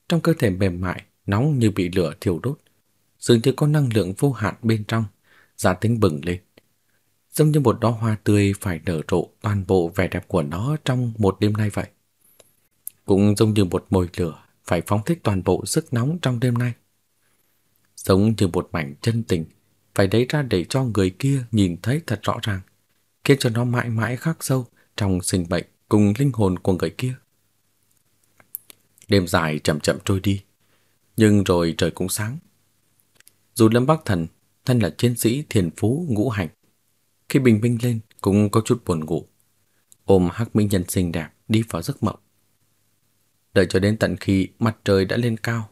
Trong cơ thể mềm mại, nóng như bị lửa thiêu đốt, dường như có năng lượng vô hạn bên trong, giả tính bừng lên. Giống như một đóa hoa tươi phải nở rộ toàn bộ vẻ đẹp của nó trong một đêm nay vậy. Cũng giống như một mồi lửa phải phóng thích toàn bộ sức nóng trong đêm nay. Giống như một mảnh chân tình phải lấy ra để cho người kia nhìn thấy thật rõ ràng, khiến cho nó mãi mãi khắc sâu trong sinh mệnh cùng linh hồn của người kia. Đêm dài chậm chậm trôi đi, nhưng rồi trời cũng sáng. Dù Lâm Bắc Thần thân là chiến sĩ thiền phú ngũ hành, khi bình minh lên cũng có chút buồn ngủ. Ôm Hắc Minh Nhân xinh đẹp đi vào giấc mộng. Đợi cho đến tận khi mặt trời đã lên cao,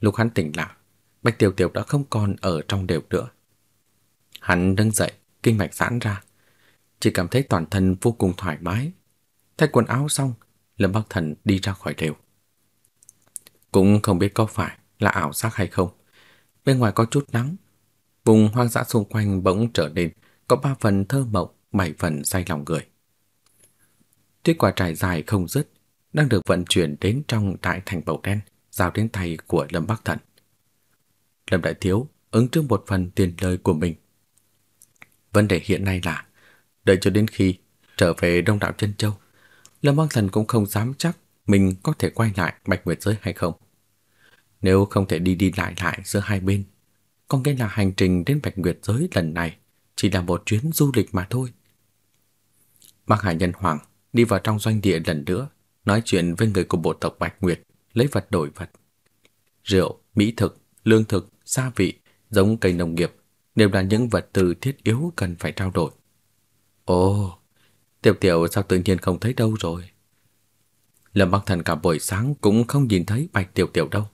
lúc hắn tỉnh lại, Bạch Tiểu Tiểu đã không còn ở trong đều nữa. Hắn đứng dậy, kinh mạch giãn ra, chỉ cảm thấy toàn thân vô cùng thoải mái. Thay quần áo xong, Lâm Bắc Thần đi ra khỏi đều. Cũng không biết có phải là ảo giác hay không. Bên ngoài có chút nắng, vùng hoang dã xung quanh bỗng trở nên có ba phần thơ mộng, bảy phần say lòng người. Tuyết quả trải dài không dứt, đang được vận chuyển đến trong đại thành bầu đen, giao đến tay của Lâm Bắc Thần. Lâm Đại Thiếu ứng trước một phần tiền lời của mình. Vấn đề hiện nay là đợi cho đến khi trở về Đông Đạo Chân Châu, Lâm Bắc Thần cũng không dám chắc mình có thể quay lại Bạch Nguyệt giới hay không. Nếu không thể đi đi lại lại giữa hai bên, có nghĩa là hành trình đến Bạch Nguyệt giới lần này chỉ là một chuyến du lịch mà thôi. Mạc Hải Nhân Hoàng đi vào trong doanh địa lần nữa, nói chuyện với người của bộ tộc Bạch Nguyệt, lấy vật đổi vật. Rượu, mỹ thực, lương thực, gia vị, giống cây nông nghiệp đều là những vật tư thiết yếu cần phải trao đổi. Ồ, Tiểu Tiểu sao tự nhiên không thấy đâu rồi? Lâm Bắc Thần cả buổi sáng cũng không nhìn thấy Bạch Tiểu Tiểu đâu.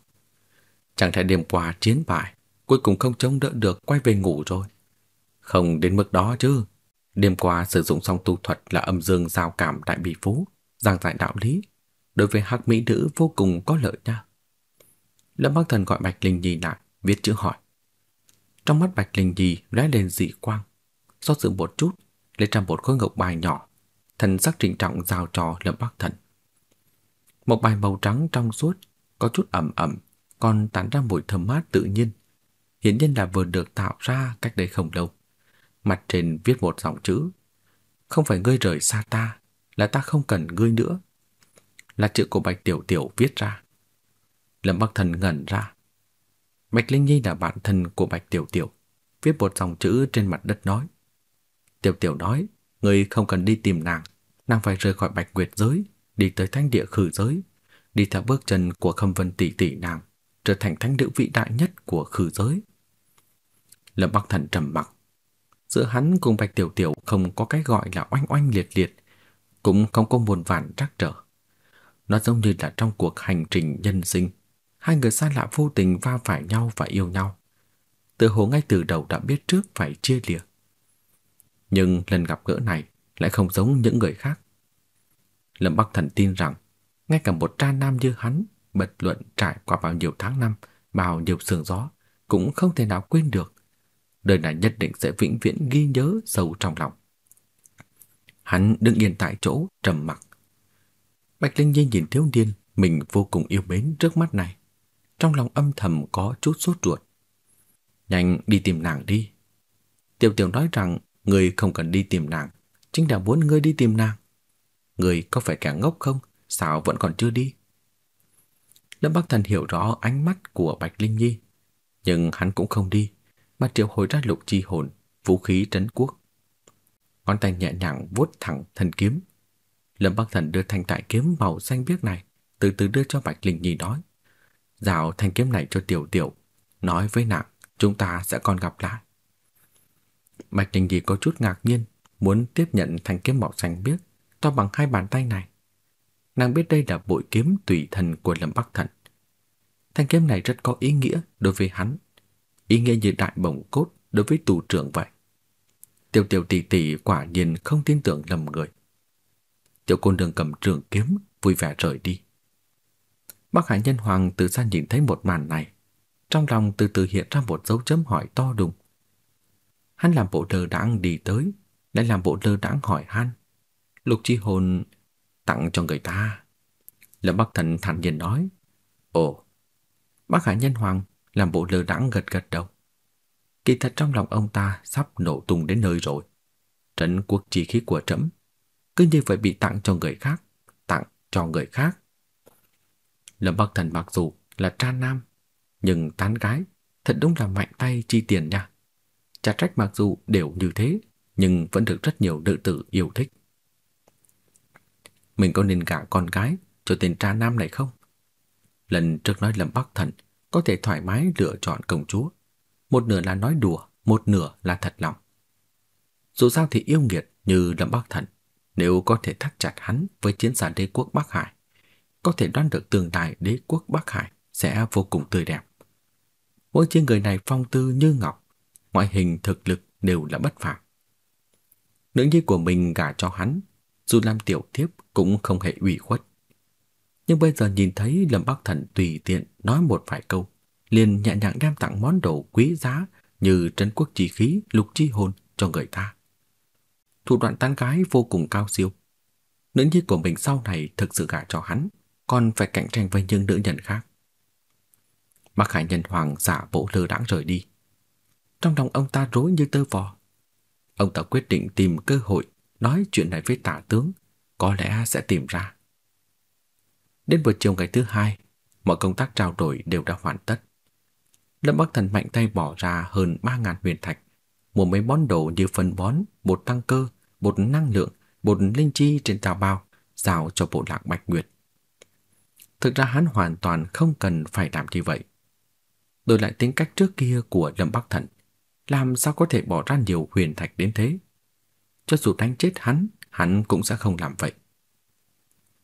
Chẳng thể đêm qua chiến bại, cuối cùng không chống đỡ được quay về ngủ rồi. Không đến mức đó chứ. Đêm qua sử dụng xong tu thuật là âm dương giao cảm đại bì phú, giảng giải đạo lý, đối với hắc mỹ nữ vô cùng có lợi nha. Lâm Bắc Thần gọi Bạch Linh Nhi lại, viết chữ hỏi. Trong mắt Bạch Linh Nhi lóe lên dị quang, do dự một chút, lấy ra một khối ngọc bài nhỏ, thần sắc trịnh trọng giao trò Lâm Bắc Thần. Một bài màu trắng trong suốt, có chút ẩm ẩm, còn tán ra mùi thơm mát tự nhiên. Hiển nhiên là vừa được tạo ra cách đây không lâu. Mặt trên viết một dòng chữ. Không phải ngươi rời xa ta, là ta không cần ngươi nữa. Là chữ của Bạch Tiểu Tiểu viết ra. Lâm Bắc Thần ngẩn ra. Bạch Linh Nhi là bạn thân của Bạch Tiểu Tiểu, viết một dòng chữ trên mặt đất nói. Tiểu Tiểu nói, ngươi không cần đi tìm nàng, nàng phải rời khỏi Bạch Nguyệt giới, đi tới thánh địa khử giới, đi theo bước chân của Khâm Vân tỷ tỷ nàng, trở thành thánh nữ vĩ đại nhất của khử giới. Lâm Bắc Thần trầm mặc. Giữa hắn cùng Bạch Tiểu Tiểu không có cái gọi là oanh oanh liệt liệt, cũng không có buồn vặn trắc trở. Nó giống như là trong cuộc hành trình nhân sinh, hai người xa lạ vô tình va phải nhau và yêu nhau. Tự hồ ngay từ đầu đã biết trước phải chia lìa. Nhưng lần gặp gỡ này lại không giống những người khác. Lâm Bắc Thần tin rằng ngay cả một trai nam như hắn, bất luận trải qua bao nhiêu tháng năm, bao nhiêu sương gió, cũng không thể nào quên được. Đời này nhất định sẽ vĩnh viễn ghi nhớ sâu trong lòng. Hắn đứng yên tại chỗ, trầm mặc. Bạch Linh Nhi nhìn thiếu niên mình vô cùng yêu mến trước mắt này, trong lòng âm thầm có chút sốt ruột. Nhanh đi tìm nàng đi. Tiểu Tiểu nói rằng người không cần đi tìm nàng, chính là muốn ngươi đi tìm nàng. Người có phải kẻ ngốc không? Sao vẫn còn chưa đi? Lâm Bắc Thần hiểu rõ ánh mắt của Bạch Linh Nhi, nhưng hắn cũng không đi, mà triệu hồi ra lục chi hồn, vũ khí trấn quốc. Ngón tay nhẹ nhàng vuốt thẳng thần kiếm. Lâm Bắc Thần đưa thanh tại kiếm màu xanh biếc này, từ từ đưa cho Bạch Linh Nhi nói. Dạo thanh kiếm này cho tiểu tiểu, nói với nàng, chúng ta sẽ còn gặp lại. Bạch Linh Nhi có chút ngạc nhiên, muốn tiếp nhận thanh kiếm màu xanh biếc, to bằng hai bàn tay này. Nàng biết đây là bội kiếm tùy thần của Lâm Bắc Thần. Thanh kiếm này rất có ý nghĩa đối với hắn, ý nghĩa như đại bổng cốt đối với tù trưởng vậy. Tiểu tiểu tỷ tỷ quả nhiên không tin tưởng lầm người. Tiểu côn đường cầm trường kiếm vui vẻ rời đi. Bác Hải Nhân Hoàng từ xa nhìn thấy một màn này, trong lòng từ từ hiện ra một dấu chấm hỏi to đùng. Hắn làm bộ lơ đãng đi tới, lại làm bộ lơ đãng hỏi han lục chi hồn tặng cho người ta. Lâm Bắc Thần thản nhiên nói. Ồ, bác Hải Nhân Hoàng làm bộ lừa đãng gật gật đầu. Kỳ thật trong lòng ông ta sắp nổ tung đến nơi rồi. Trấn quốc chi khí của trẫm cứ như vậy bị tặng cho người khác, tặng cho người khác. Lâm Bắc Thần mặc dù là tra nam, nhưng tán gái thật đúng là mạnh tay chi tiền nha. Chả trách mặc dù đều như thế, nhưng vẫn được rất nhiều nữ tử yêu thích mình có nên gả con gái cho tên tra nam này không? Lần trước nói Lâm Bắc Thần có thể thoải mái lựa chọn công chúa, một nửa là nói đùa, một nửa là thật lòng. Dù sao thì yêu nghiệt như Lâm Bắc Thần, nếu có thể thắt chặt hắn với chiến sản đế quốc Bắc Hải, có thể đoán được tương lai đế quốc Bắc Hải sẽ vô cùng tươi đẹp. Mỗi trên người này phong tư như ngọc, ngoại hình thực lực đều là bất phàm. Nữ nhi của mình gả cho hắn, dù làm tiểu thiếp cũng không hề ủy khuất. Nhưng bây giờ nhìn thấy Lâm Bắc Thần tùy tiện nói một vài câu, liền nhẹ nhàng đem tặng món đồ quý giá như trấn quốc chi khí, lục chi hồn cho người ta. Thủ đoạn tán gái vô cùng cao siêu. Nữ nhi của mình sau này thực sự gả cho hắn, còn phải cạnh tranh với những nữ nhân khác. Mạc Hải Nhân Hoàng giả bộ lơ đãng rời đi. Trong lòng ông ta rối như tơ vò. Ông ta quyết định tìm cơ hội nói chuyện này với tả tướng có lẽ sẽ tìm ra. Đến buổi chiều ngày thứ hai, mọi công tác trao đổi đều đã hoàn tất. Lâm Bắc Thần mạnh tay bỏ ra hơn 3.000 huyền thạch, mua mấy món đồ như phân bón, bột tăng cơ, bột năng lượng, bột linh chi trên tàu bao, giao cho bộ lạc Bạch Nguyệt. Thực ra hắn hoàn toàn không cần phải làm như vậy. Đổi lại tính cách trước kia của Lâm Bắc Thần, làm sao có thể bỏ ra nhiều huyền thạch đến thế? Cho dù đánh chết hắn hắn cũng sẽ không làm vậy.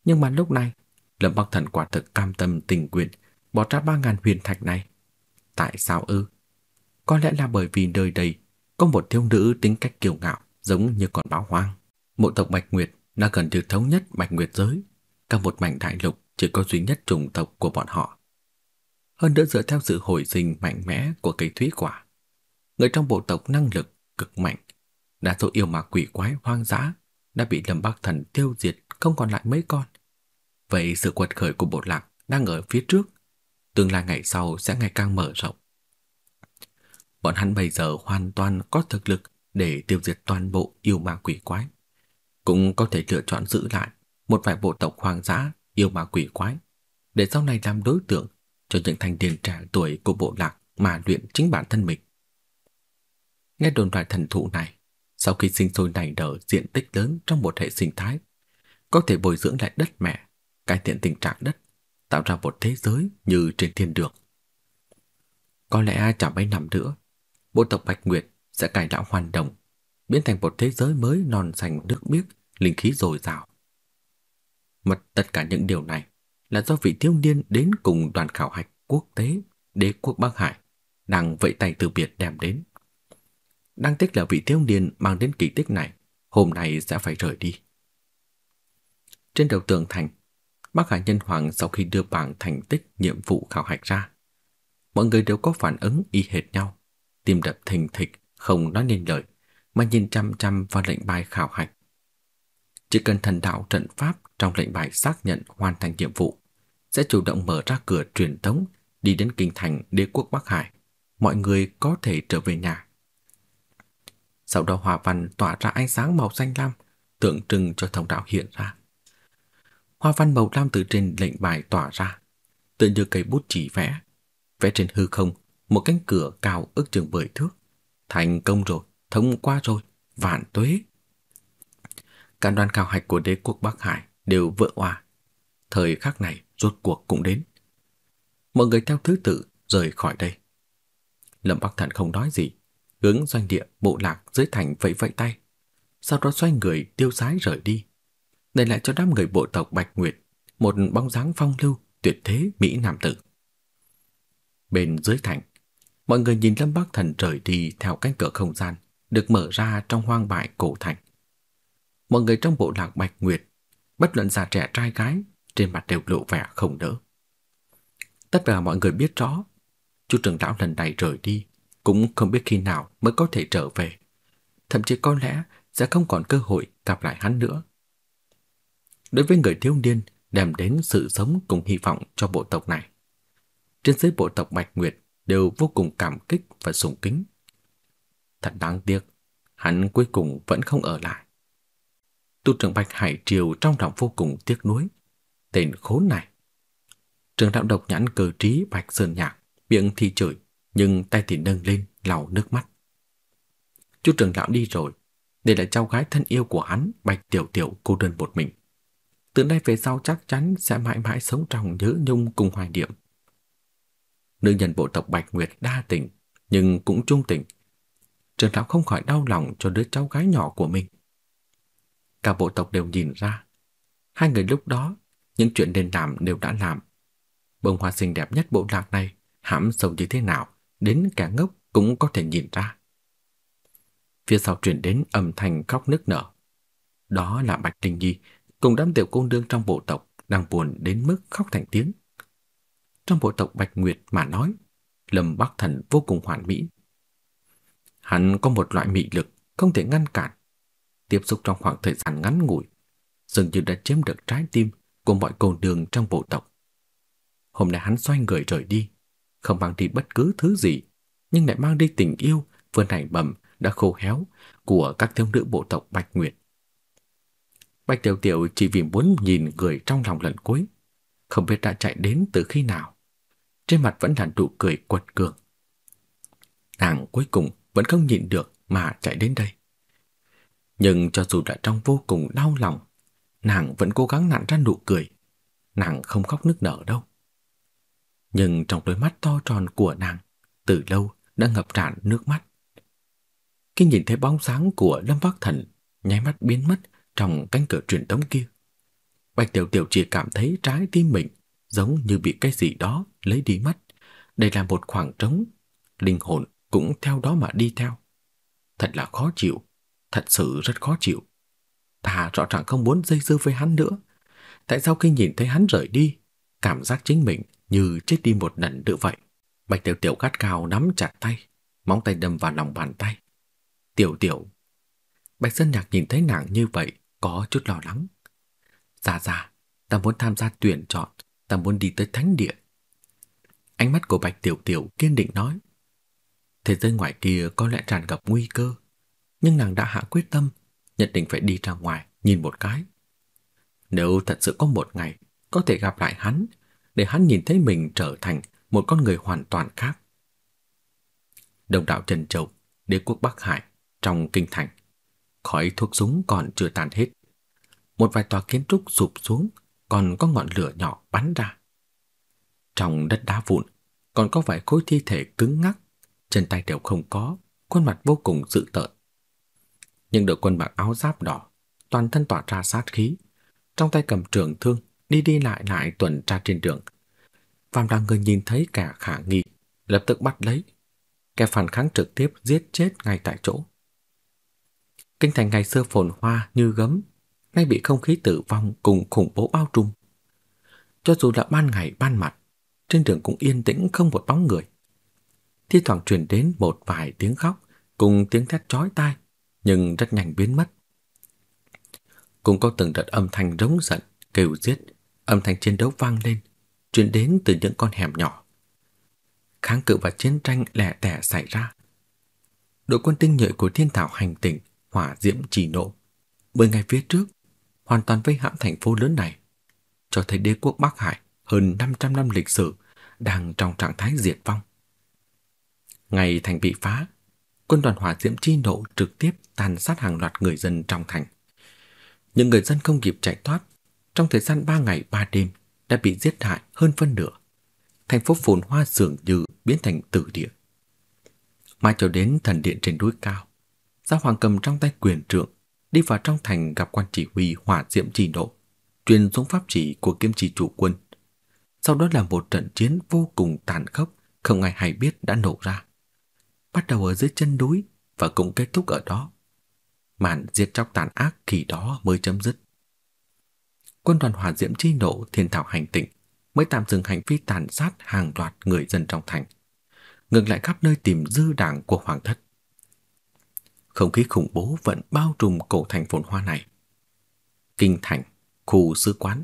Nhưng mà lúc này, Lâm Bắc Thần quả thực cam tâm tình nguyện bỏ ra ba ngàn huyền thạch này. Tại sao ư? Có lẽ là bởi vì đời đây có một thiếu nữ tính cách kiêu ngạo giống như con báo hoang. Bộ tộc Bạch Nguyệt là gần như thống nhất Bạch Nguyệt giới, cả một mảnh đại lục chỉ có duy nhất chủng tộc của bọn họ. Hơn nữa dựa theo sự hồi sinh mạnh mẽ của cây thúy quả, người trong bộ tộc năng lực cực mạnh, đa số yêu ma quỷ quái hoang dã đã bị Lâm Bắc Thần tiêu diệt không còn lại mấy con. Vậy sự quật khởi của bộ lạc đang ở phía trước, tương lai ngày sau sẽ ngày càng mở rộng. Bọn hắn bây giờ hoàn toàn có thực lực để tiêu diệt toàn bộ yêu ma quỷ quái, cũng có thể lựa chọn giữ lại một vài bộ tộc hoang dã yêu ma quỷ quái để sau này làm đối tượng cho những thanh niên trẻ tuổi của bộ lạc mà luyện chính bản thân mình. Nghe đồn loại thần thụ này, sau khi sinh sôi nảy nở diện tích lớn trong một hệ sinh thái, có thể bồi dưỡng lại đất mẹ, cải thiện tình trạng đất, tạo ra một thế giới như trên thiên đường. Có lẽ chẳng mấy năm nữa, bộ tộc Bạch Nguyệt sẽ cải đạo hoàn đồng, biến thành một thế giới mới non xanh nước biếc, linh khí dồi dào. Mà tất cả những điều này là do vị thiếu niên đến cùng đoàn khảo hạch quốc tế đế quốc Bắc Hải đang vẫy tay từ biệt đem đến. Đang tiếc là vị thiếu niên mang đến kỳ tích này hôm nay sẽ phải rời đi. Trên đầu tường thành, bắc Hải Nhân Hoàng sau khi đưa bảng thành tích nhiệm vụ khảo hạch ra, mọi người đều có phản ứng y hệt nhau, tim đập thình thịch, không nói nên lời, mà nhìn chăm chăm vào lệnh bài khảo hạch. Chỉ cần thần đạo trận pháp trong lệnh bài xác nhận hoàn thành nhiệm vụ, sẽ chủ động mở ra cửa truyền thống đi đến kinh thành đế quốc Bắc Hải. Mọi người có thể trở về nhà. Sau đó hỏa văn tỏa ra ánh sáng màu xanh lam, tượng trưng cho thông đạo hiện ra. Hoa văn màu lam từ trên lệnh bài tỏa ra, tựa như cây bút chỉ vẽ. Vẽ trên hư không một cánh cửa cao ước chừng bởi thước. Thành công rồi, thông qua rồi, vạn tuế. Cả đoàn khảo hạch của đế quốc Bắc Hải đều vỡ hòa. Thời khắc này rốt cuộc cũng đến. Mọi người theo thứ tự rời khỏi đây. Lâm Bắc Thần không nói gì, hướng doanh địa bộ lạc dưới thành vẫy vẫy tay, sau đó xoay người tiêu sái rời đi. Để lại cho đám người bộ tộc Bạch Nguyệt một bóng dáng phong lưu tuyệt thế mỹ nam tử. Bên dưới thành, mọi người nhìn Lâm Bắc Thần rời đi theo cánh cửa không gian được mở ra trong hoang bại cổ thành. Mọi người trong bộ lạc Bạch Nguyệt, bất luận già trẻ trai gái, trên mặt đều lộ vẻ không đỡ. Tất cả mọi người biết rõ, chú trưởng lão lần này rời đi cũng không biết khi nào mới có thể trở về. Thậm chí có lẽ sẽ không còn cơ hội gặp lại hắn nữa. Đối với người thiếu niên đem đến sự sống cùng hy vọng cho bộ tộc này. Trên dưới bộ tộc Bạch Nguyệt đều vô cùng cảm kích và sùng kính. Thật đáng tiếc, hắn cuối cùng vẫn không ở lại. Tu trưởng Bạch Hải Triều trong lòng vô cùng tiếc nuối. Tên khốn này. trưởng đạo độc nhãn cơ trí Bạch Sơn Nhạc miệng thì chửi nhưng tay thì nâng lên lau nước mắt. Chú trưởng lão đi rồi, để lại cháu gái thân yêu của hắn, Bạch Tiểu Tiểu cô đơn một mình. Từ nay về sau chắc chắn sẽ mãi mãi sống trong nhớ nhung cùng hoài niệm. Nữ nhân bộ tộc Bạch Nguyệt đa tình, nhưng cũng trung tình. Trưởng lão không khỏi đau lòng cho đứa cháu gái nhỏ của mình. Cả bộ tộc đều nhìn ra, hai người lúc đó những chuyện nên làm đều đã làm. Bông hoa xinh đẹp nhất bộ lạc này hãm sâu như thế nào đến cả ngốc cũng có thể nhìn ra. Phía sau truyền đến âm thanh khóc nức nở. Đó là Bạch Đình Nhi cùng đám tiểu cô nương trong bộ tộc đang buồn đến mức khóc thành tiếng. Trong bộ tộc Bạch Nguyệt mà nói, Lâm Bắc Thần vô cùng hoàn mỹ. Hắn có một loại mị lực không thể ngăn cản. Tiếp xúc trong khoảng thời gian ngắn ngủi, dường như đã chiếm được trái tim của mọi cô đường trong bộ tộc. Hôm nay hắn xoay người rời đi, không mang đi bất cứ thứ gì, nhưng lại mang đi tình yêu vừa nảy mầm đã khô héo của các thiếu nữ bộ tộc Bạch Nguyệt. Bạch Tiểu Tiểu chỉ vì muốn nhìn người trong lòng lần cuối, không biết đã chạy đến từ khi nào. Trên mặt vẫn là nụ cười quật cường. Nàng cuối cùng vẫn không nhịn được mà chạy đến đây. Nhưng cho dù đã trong vô cùng đau lòng, nàng vẫn cố gắng nặn ra nụ cười. Nàng không khóc nức nở đâu nhưng trong đôi mắt to tròn của nàng từ lâu đã ngập tràn nước mắt. Khi nhìn thấy bóng sáng của Lâm vác Thần nháy mắt biến mất trong cánh cửa truyền tống kia, Bạch Tiểu Tiểu chỉ cảm thấy trái tim mình giống như bị cái gì đó lấy đi mất. Đây là một khoảng trống, linh hồn cũng theo đó mà đi theo. Thật là khó chịu, thật sự rất khó chịu. Ta rõ ràng không muốn dây dưa với hắn nữa. Tại sao khi nhìn thấy hắn rời đi, cảm giác chính mình như chết đi một lần nữa vậy. Bạch Tiểu Tiểu gắt cao nắm chặt tay, móng tay đâm vào lòng bàn tay. "Tiểu Tiểu." Bạch Sơn Nhạc nhìn thấy nàng như vậy, có chút lo lắng. "Dạ dạ, ta muốn tham gia tuyển chọn, ta muốn đi tới thánh địa." Ánh mắt của Bạch Tiểu Tiểu kiên định nói. Thế giới ngoài kia có lẽ tràn ngập nguy cơ, nhưng nàng đã hạ quyết tâm, nhất định phải đi ra ngoài nhìn một cái. Nếu thật sự có một ngày có thể gặp lại hắn để hắn nhìn thấy mình trở thành một con người hoàn toàn khác. Đồng đạo Trần Châu, đế quốc Bắc Hải, trong kinh thành, khói thuốc súng còn chưa tàn hết. Một vài tòa kiến trúc sụp xuống, còn có ngọn lửa nhỏ bắn ra. Trong đất đá vụn, còn có vài khối thi thể cứng ngắc, chân tay đều không có, khuôn mặt vô cùng dữ tợn. Nhưng đội quân mặc áo giáp đỏ, toàn thân tỏa ra sát khí, trong tay cầm trường thương đi đi lại lại tuần tra trên đường. Phạm là người nhìn thấy kẻ khả nghi, lập tức bắt lấy. Kẻ phản kháng trực tiếp giết chết ngay tại chỗ. Kinh thành ngày xưa phồn hoa như gấm, nay bị không khí tử vong cùng khủng bố bao trùm. Cho dù là ban ngày ban mặt, trên đường cũng yên tĩnh không một bóng người. Thi thoảng truyền đến một vài tiếng khóc cùng tiếng thét chói tai, nhưng rất nhanh biến mất. Cũng có từng đợt âm thanh rống giận, kêu giết, Âm thanh chiến đấu vang lên, truyền đến từ những con hẻm nhỏ. Kháng cự và chiến tranh lẻ tẻ xảy ra. Đội quân tinh nhuệ của thiên thảo hành tỉnh hỏa diễm chỉ nộ. Mười ngày phía trước, hoàn toàn vây hãm thành phố lớn này, cho thấy đế quốc Bắc Hải hơn 500 năm lịch sử đang trong trạng thái diệt vong. Ngày thành bị phá, quân đoàn hỏa diễm chi nộ trực tiếp tàn sát hàng loạt người dân trong thành. Những người dân không kịp chạy thoát trong thời gian 3 ngày 3 đêm đã bị giết hại hơn phân nửa. Thành phố phồn hoa dường như biến thành tử địa. Mai cho đến thần điện trên núi cao, Giao Hoàng cầm trong tay quyền trượng, đi vào trong thành gặp quan chỉ huy hỏa diễm trì độ truyền xuống pháp chỉ của kim chỉ chủ quân. Sau đó là một trận chiến vô cùng tàn khốc, không ai hay biết đã nổ ra. Bắt đầu ở dưới chân núi và cũng kết thúc ở đó. Màn diệt chóc tàn ác khi đó mới chấm dứt quân đoàn hỏa diễm chi nộ thiên thảo hành tịnh mới tạm dừng hành vi tàn sát hàng loạt người dân trong thành, ngược lại khắp nơi tìm dư đảng của hoàng thất. Không khí khủng bố vẫn bao trùm cổ thành phồn hoa này. Kinh thành, khu sứ quán,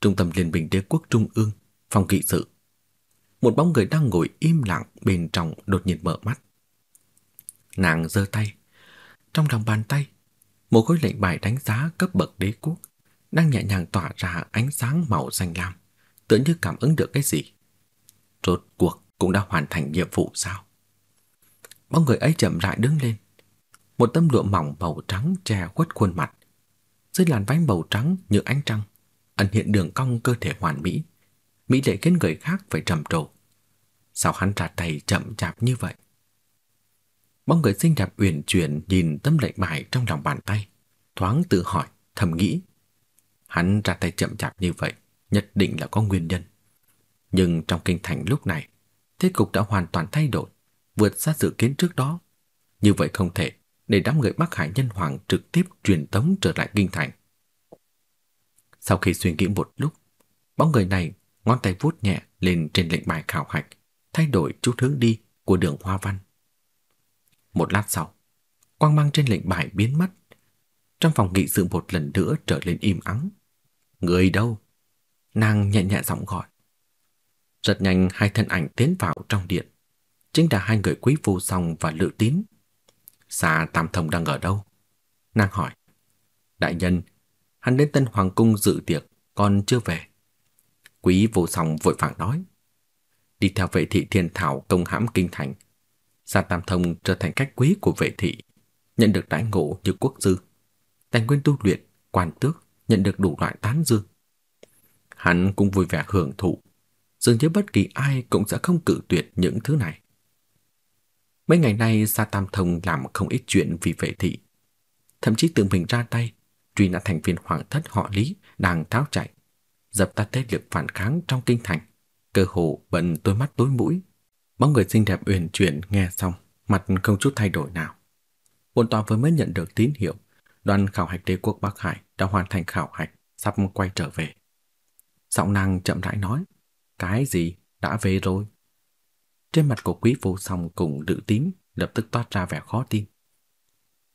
trung tâm liên minh đế quốc trung ương, phòng kỵ sự. Một bóng người đang ngồi im lặng bên trong đột nhiên mở mắt. Nàng giơ tay, trong lòng bàn tay, một khối lệnh bài đánh giá cấp bậc đế quốc đang nhẹ nhàng tỏa ra ánh sáng màu xanh lam, tựa như cảm ứng được cái gì. Rốt cuộc cũng đã hoàn thành nhiệm vụ sao? Bóng người ấy chậm rãi đứng lên, một tấm lụa mỏng màu trắng che khuất khuôn mặt. Dưới làn váy màu trắng như ánh trăng, ẩn hiện đường cong cơ thể hoàn mỹ, mỹ lệ khiến người khác phải trầm trồ. Sao hắn ra tay chậm chạp như vậy? Bóng người xinh đẹp uyển chuyển nhìn tấm lệnh bài trong lòng bàn tay, thoáng tự hỏi, thầm nghĩ Hắn ra tay chậm chạp như vậy nhất định là có nguyên nhân. Nhưng trong kinh thành lúc này, thế cục đã hoàn toàn thay đổi, vượt xa dự kiến trước đó. Như vậy không thể để đám người Bắc Hải Nhân Hoàng trực tiếp truyền tống trở lại kinh thành. Sau khi suy nghĩ một lúc, bóng người này ngón tay vuốt nhẹ lên trên lệnh bài khảo hạch, thay đổi chút hướng đi của đường hoa văn. Một lát sau, quang mang trên lệnh bài biến mất. Trong phòng nghị sự một lần nữa trở lên im ắng. Người đâu? Nàng nhẹ nhẹ giọng gọi. Rất nhanh hai thân ảnh tiến vào trong điện. Chính là hai người quý vô song và lự tín. Xà Tam Thông đang ở đâu? Nàng hỏi. Đại nhân, hắn đến Tân Hoàng Cung dự tiệc, còn chưa về. Quý vô song vội vàng nói. Đi theo vệ thị thiên thảo công hãm kinh thành. Xà Tam Thông trở thành cách quý của vệ thị, nhận được đại ngộ như quốc dư, tài nguyên tu luyện, quan tước, nhận được đủ loại tán dương. Hắn cũng vui vẻ hưởng thụ, dường như bất kỳ ai cũng sẽ không cự tuyệt những thứ này. Mấy ngày nay Sa Tam Thông làm không ít chuyện vì vệ thị, thậm chí tự mình ra tay truy nã thành viên hoàng thất họ Lý đang tháo chạy, dập tắt thế lực phản kháng trong kinh thành, cơ hồ bận tối mắt tối mũi. Bóng người xinh đẹp uyển chuyển nghe xong, mặt không chút thay đổi nào. Bọn tòa vừa mới nhận được tín hiệu, đoàn khảo hạch đế quốc Bắc Hải đã hoàn thành khảo hạch, sắp quay trở về. Giọng nàng chậm rãi nói, cái gì đã về rồi. Trên mặt của quý vô song cùng lữ tím lập tức toát ra vẻ khó tin.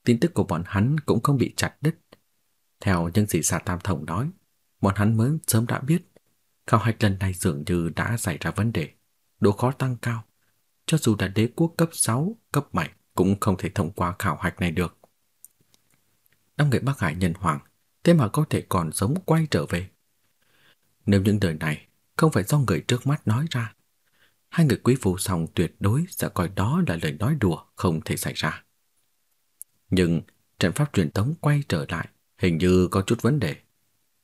Tin tức của bọn hắn cũng không bị chặt đứt. Theo nhân sĩ xã Tam Thổng nói, bọn hắn mới sớm đã biết khảo hạch lần này dường như đã xảy ra vấn đề, độ khó tăng cao. Cho dù là đế quốc cấp 6, cấp 7 cũng không thể thông qua khảo hạch này được. Đám người Bắc Hải nhân hoàng thế mà có thể còn sống quay trở về. Nếu những lời này không phải do người trước mắt nói ra, hai người quý phụ song tuyệt đối sẽ coi đó là lời nói đùa không thể xảy ra. Nhưng trận pháp truyền tống quay trở lại hình như có chút vấn đề.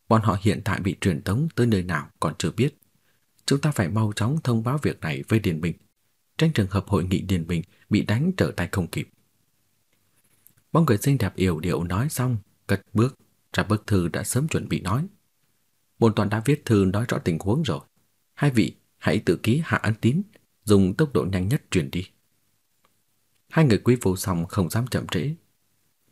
Bọn họ hiện tại bị truyền tống tới nơi nào còn chưa biết. Chúng ta phải mau chóng thông báo việc này với Điền Bình, tránh trường hợp hội nghị Điền Bình bị đánh trở tay không kịp. Bóng người xinh đẹp yểu điệu nói xong, cất bước ra bức thư đã sớm chuẩn bị nói. Bồn toàn đã viết thư nói rõ tình huống rồi. Hai vị hãy tự ký hạ án tín, dùng tốc độ nhanh nhất truyền đi. Hai người quý vô xong không dám chậm trễ.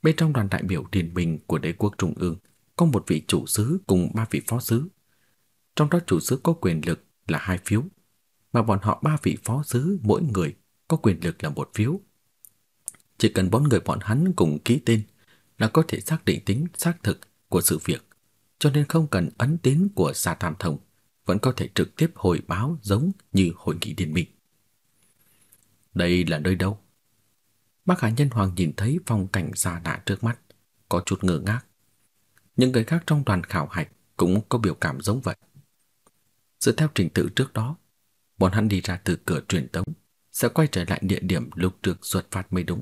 Bên trong đoàn đại biểu điển bình của đế quốc Trung ương có một vị chủ sứ cùng ba vị phó sứ. Trong đó chủ sứ có quyền lực là hai phiếu, mà bọn họ ba vị phó sứ mỗi người có quyền lực là một phiếu. Chỉ cần bốn người bọn hắn cùng ký tên là có thể xác định tính xác thực của sự việc, cho nên không cần ấn tín của Sa Tam Thông, vẫn có thể trực tiếp hồi báo giống như hội nghị điền minh. Đây là nơi đâu? Bác Hạ Nhân Hoàng nhìn thấy phong cảnh xa lạ trước mắt, có chút ngơ ngác. Những người khác trong đoàn khảo hạch cũng có biểu cảm giống vậy. Dựa theo trình tự trước đó, bọn hắn đi ra từ cửa truyền tống, sẽ quay trở lại địa điểm lục trực xuất phát mới đúng.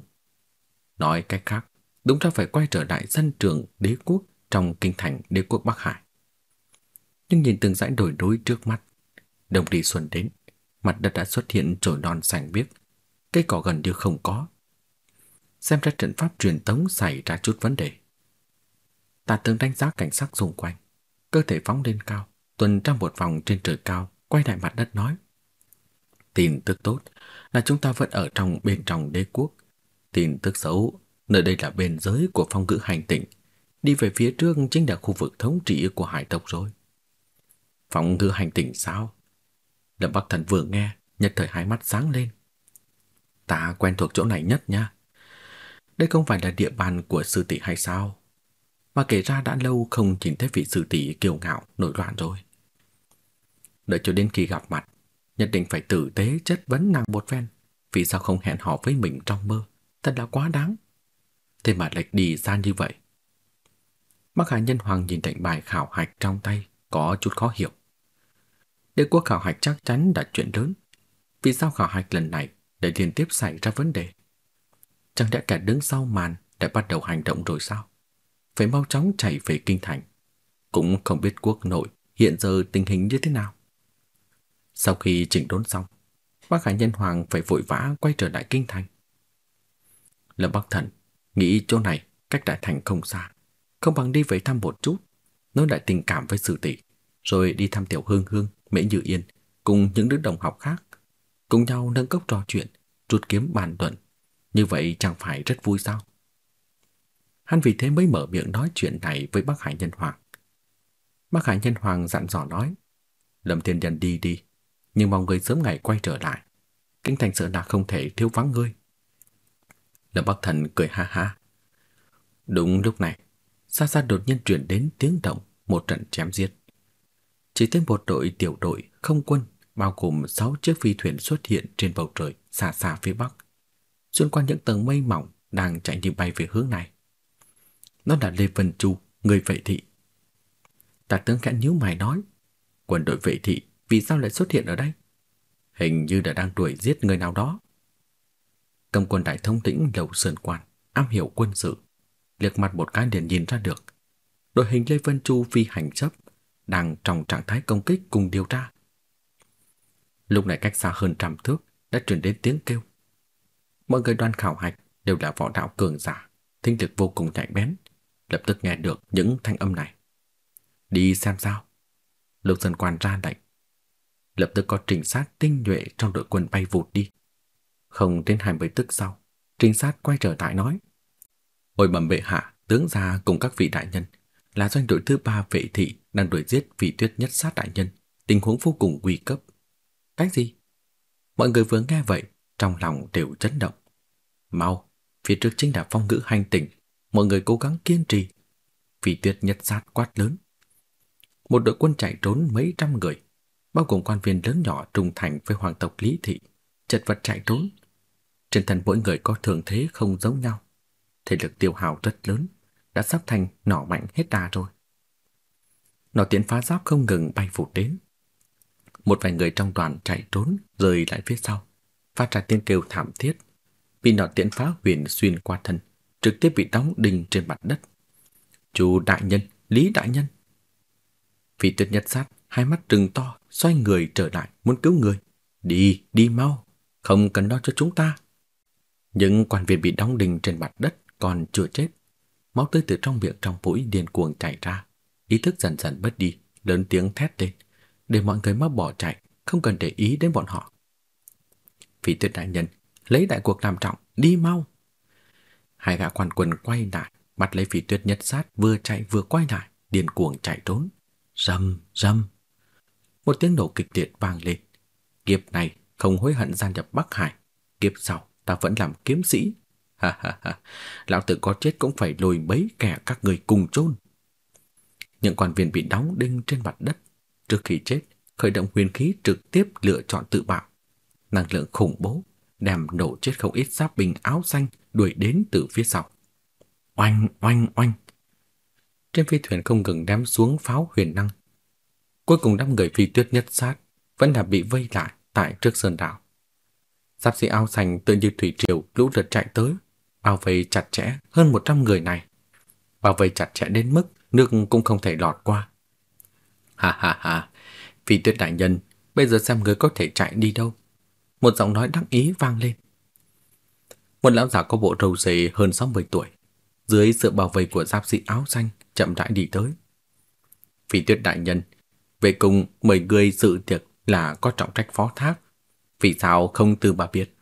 Nói cách khác, đúng ra phải quay trở lại dân trường đế quốc trong kinh thành đế quốc Bắc Hải. Nhưng nhìn từng dãy đồi núi trước mắt, đồng đi xuân đến, mặt đất đã xuất hiện chồi non xanh biếc, cây cỏ gần như không có. Xem ra trận pháp truyền tống xảy ra chút vấn đề. ta từng đánh giá cảnh sắc xung quanh, cơ thể phóng lên cao, tuần trong một vòng trên trời cao, quay lại mặt đất nói. Tin tức tốt là chúng ta vẫn ở trong bên trong đế quốc. Tin tức xấu, nơi đây là bên giới của phong ngữ hành tịnh Đi về phía trước chính là khu vực thống trị của hải tộc rồi. Phòng thư hành tỉnh sao? Lâm Bắc Thần vừa nghe, nhật thời hai mắt sáng lên. Ta quen thuộc chỗ này nhất nha. Đây không phải là địa bàn của sư tỷ hay sao? Mà kể ra đã lâu không nhìn thấy vị sư tỷ kiều ngạo, nổi loạn rồi. Đợi cho đến khi gặp mặt, nhất định phải tử tế chất vấn nàng một phen. Vì sao không hẹn hò với mình trong mơ? Thật là quá đáng. Thế mà lệch đi xa như vậy. Bắc Hải Nhân Hoàng nhìn lệnh bài khảo hạch trong tay có chút khó hiểu. Đế quốc khảo hạch chắc chắn đã chuyện lớn. Vì sao khảo hạch lần này để liên tiếp xảy ra vấn đề? Chẳng lẽ kẻ đứng sau màn đã bắt đầu hành động rồi sao? Phải mau chóng chạy về kinh thành. Cũng không biết quốc nội hiện giờ tình hình như thế nào. Sau khi chỉnh đốn xong, Bắc Hải Nhân Hoàng phải vội vã quay trở lại kinh thành. Lâm Bắc Thần nghĩ chỗ này cách đại thành không xa. Không bằng đi về thăm một chút, nói lại tình cảm với sư tỷ, rồi đi thăm Tiểu Hương Hương, Mễ Như Yên cùng những đứa đồng học khác, cùng nhau nâng cốc trò chuyện, trút kiếm bàn luận. Như vậy chẳng phải rất vui sao? Hắn vì thế mới mở miệng nói chuyện này với bắc Hải Nhân Hoàng. bắc Hải Nhân Hoàng dặn dò nói, Lâm Thiên Nhân đi đi, nhưng mong người sớm ngày quay trở lại. Kinh thành sợ là không thể thiếu vắng ngươi. Lâm Bắc Thần cười ha ha. Đúng lúc này, xa xa đột nhiên truyền đến tiếng động một trận chém giết. Chỉ thấy một đội tiểu đội không quân bao gồm 6 chiếc phi thuyền xuất hiện trên bầu trời xa xa phía bắc, xuyên qua những tầng mây mỏng đang chạy như bay về hướng này. Nó là Lê Vân Chu, người vệ thị. Tả tướng khẽ nhíu mày nói, quân đội vệ thị vì sao lại xuất hiện ở đây? Hình như đã đang đuổi giết người nào đó. Cầm quân đại thông tĩnh đầu sơn quan, am hiểu quân sự, liếc mặt một cái liền nhìn ra được. Đội hình Lê Vân Chu phi hành chấp đang trong trạng thái công kích cùng điều tra. Lúc này cách xa hơn trăm thước đã truyền đến tiếng kêu. Mọi người đoàn khảo hạch đều là võ đạo cường giả, thính lực vô cùng nhạy bén, lập tức nghe được những thanh âm này. Đi xem sao. Lục dân quan ra lệnh. Lập tức có trinh sát tinh nhuệ trong đội quân bay vụt đi. Không đến 20 tức sau, trinh sát quay trở lại nói. Hồi bẩm bệ hạ, tướng gia cùng các vị đại nhân là doanh đội thứ ba vệ thị đang đuổi giết vị tuyết nhất sát đại nhân, tình huống vô cùng nguy cấp. Cái gì? Mọi người vừa nghe vậy, trong lòng đều chấn động. Mau, phía trước chính là phong ngữ hành tỉnh, mọi người cố gắng kiên trì. Vị tuyết nhất sát quát lớn. Một đội quân chạy trốn mấy trăm người, bao gồm quan viên lớn nhỏ trung thành với hoàng tộc Lý Thị, chật vật chạy trốn. Trên thân mỗi người có thường thế không giống nhau thể lực tiêu hao rất lớn, đã sắp thành nỏ mạnh hết đà rồi. Nỏ tiến phá giáp không ngừng bay phủ đến. Một vài người trong đoàn chạy trốn rời lại phía sau, phát ra tiếng kêu thảm thiết vì nỏ tiến phá huyền xuyên qua thân, trực tiếp bị đóng đình trên mặt đất. Chú đại nhân, Lý đại nhân. Vị tuyệt nhất sát, hai mắt trừng to, xoay người trở lại, muốn cứu người. Đi, đi mau, không cần lo cho chúng ta. Những quan viên bị đóng đình trên mặt đất còn chưa chết. Máu tươi từ trong miệng trong mũi điên cuồng chảy ra, ý thức dần dần mất đi, lớn tiếng thét lên, để mọi người mau bỏ chạy, không cần để ý đến bọn họ. Phỉ tuyết đại nhân, lấy đại cuộc làm trọng, đi mau. Hai gã quan quân quay lại, bắt lấy phỉ tuyết nhất sát vừa chạy vừa quay lại, điên cuồng chạy trốn. Rầm, rầm. Một tiếng nổ kịch liệt vang lên. Kiếp này không hối hận gia nhập Bắc Hải, kiếp sau ta vẫn làm kiếm sĩ, lão tử có chết cũng phải lôi bấy kẻ các người cùng chôn. Những quan viên bị đóng đinh trên mặt đất, trước khi chết, khởi động huyền khí trực tiếp lựa chọn tự bạo. Năng lượng khủng bố đem nổ chết không ít giáp bình áo xanh đuổi đến từ phía sau. Oanh oanh oanh. Trên phi thuyền không ngừng đám xuống pháo huyền năng. Cuối cùng năm người phi tuyết nhất sát vẫn là bị vây lại tại trước sơn đảo. Giáp sĩ áo xanh tự như thủy triều lũ lượt chạy tới, bao vây chặt chẽ hơn 100 người này. Bao vây chặt chẽ đến mức nước cũng không thể lọt qua. Ha ha ha, vị tuyết đại nhân, bây giờ xem người có thể chạy đi đâu. Một giọng nói đắc ý vang lên. Một lão giả có bộ râu dày hơn 60 tuổi, dưới sự bảo vệ của giáp sĩ áo xanh chậm rãi đi tới. Vị tuyết đại nhân, về cùng mời người dự tiệc là có trọng trách phó thác, vì sao không từ bà biết?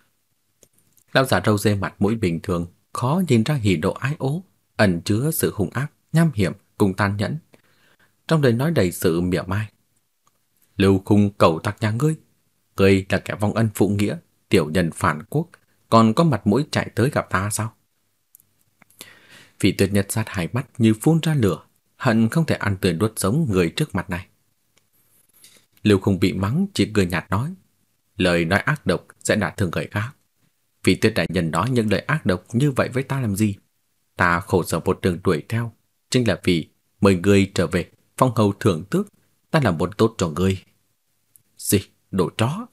Lão giả râu dê mặt mũi bình thường, khó nhìn ra hỉ độ ái ố, ẩn chứa sự hung ác, nham hiểm cùng tàn nhẫn. Trong lời nói đầy sự mỉa mai. Lưu khung cầu tặc nhà ngươi, ngươi là kẻ vong ân phụ nghĩa, tiểu nhân phản quốc, còn có mặt mũi chạy tới gặp ta sao? vì tuyệt nhật sát hai mắt như phun ra lửa, hận không thể ăn tươi đốt sống người trước mặt này. Lưu khung bị mắng chỉ cười nhạt nói, lời nói ác độc sẽ đả thương người khác vì tuyết đại nhân nói những lời ác độc như vậy với ta làm gì? Ta khổ sở một đường đuổi theo, chính là vì mời người trở về phong hầu thưởng tước, ta làm một tốt cho người. Gì, đồ chó!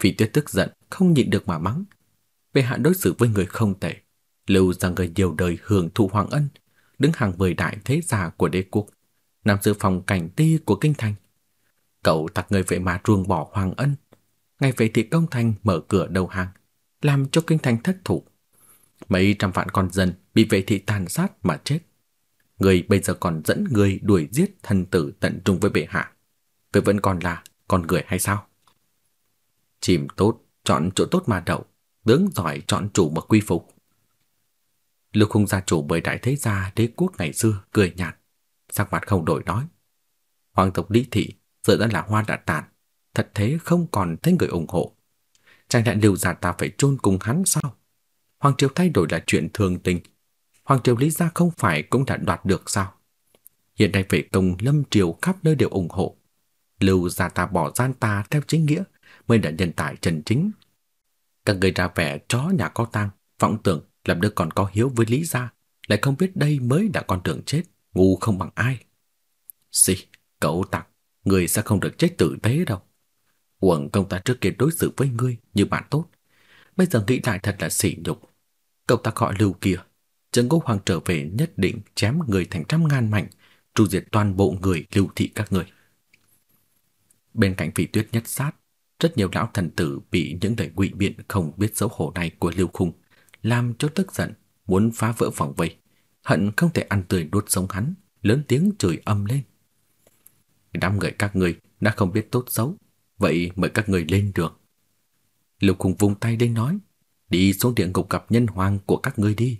Vị tuyết tức giận, không nhịn được mà mắng. về hạ đối xử với người không tệ, lưu rằng người nhiều đời hưởng thụ hoàng ân, đứng hàng mười đại thế gia của đế quốc, nằm giữ phòng cảnh ti của kinh thành. Cậu tặc người vậy mà ruồng bỏ hoàng ân, ngày vậy thì công thành mở cửa đầu hàng, làm cho kinh thành thất thủ. Mấy trăm vạn con dân bị vệ thị tàn sát mà chết. Người bây giờ còn dẫn người đuổi giết thần tử tận trung với bệ hạ. Người vẫn còn là con người hay sao? Chìm tốt, chọn chỗ tốt mà đậu, tướng giỏi chọn chủ mà quy phục. Lục Khung gia chủ bởi đại thế gia đế quốc ngày xưa cười nhạt, sắc mặt không đổi nói. Hoàng tộc Lý thị giờ đã là hoa đã tàn, thật thế không còn thấy người ủng hộ, Chẳng lẽ Lưu gia ta phải chôn cùng hắn sao? Hoàng triều thay đổi là chuyện thường tình. Hoàng triều Lý gia không phải cũng đã đoạt được sao? Hiện nay vệ công lâm triều khắp nơi đều ủng hộ. Lưu gia ta bỏ gian ta theo chính nghĩa mới là nhân tài chân chính. Các người ra vẻ chó nhà có tang, vọng tưởng làm đứa còn có hiếu với Lý gia, lại không biết đây mới đã con tưởng chết, ngu không bằng ai. Xì, cậu tặc, người sẽ không được chết tử tế đâu. Uổng công ta trước kia đối xử với ngươi như bạn tốt. Bây giờ nghĩ lại thật là sỉ nhục. Cậu ta gọi lưu kia. Trần Cố Hoàng trở về nhất định chém người thành trăm ngàn mảnh, tru diệt toàn bộ người lưu thị các người. Bên cạnh vị tuyết nhất sát, rất nhiều lão thần tử bị những lời ngụy biện không biết xấu hổ này của Lưu Khung làm cho tức giận, muốn phá vỡ phòng vây, hận không thể ăn tươi đốt sống hắn, lớn tiếng chửi âm lên. Đám người các người đã không biết tốt xấu, vậy mời các người lên được. Lục Hùng vung tay lên nói, đi xuống địa ngục gặp nhân hoàng của các ngươi đi.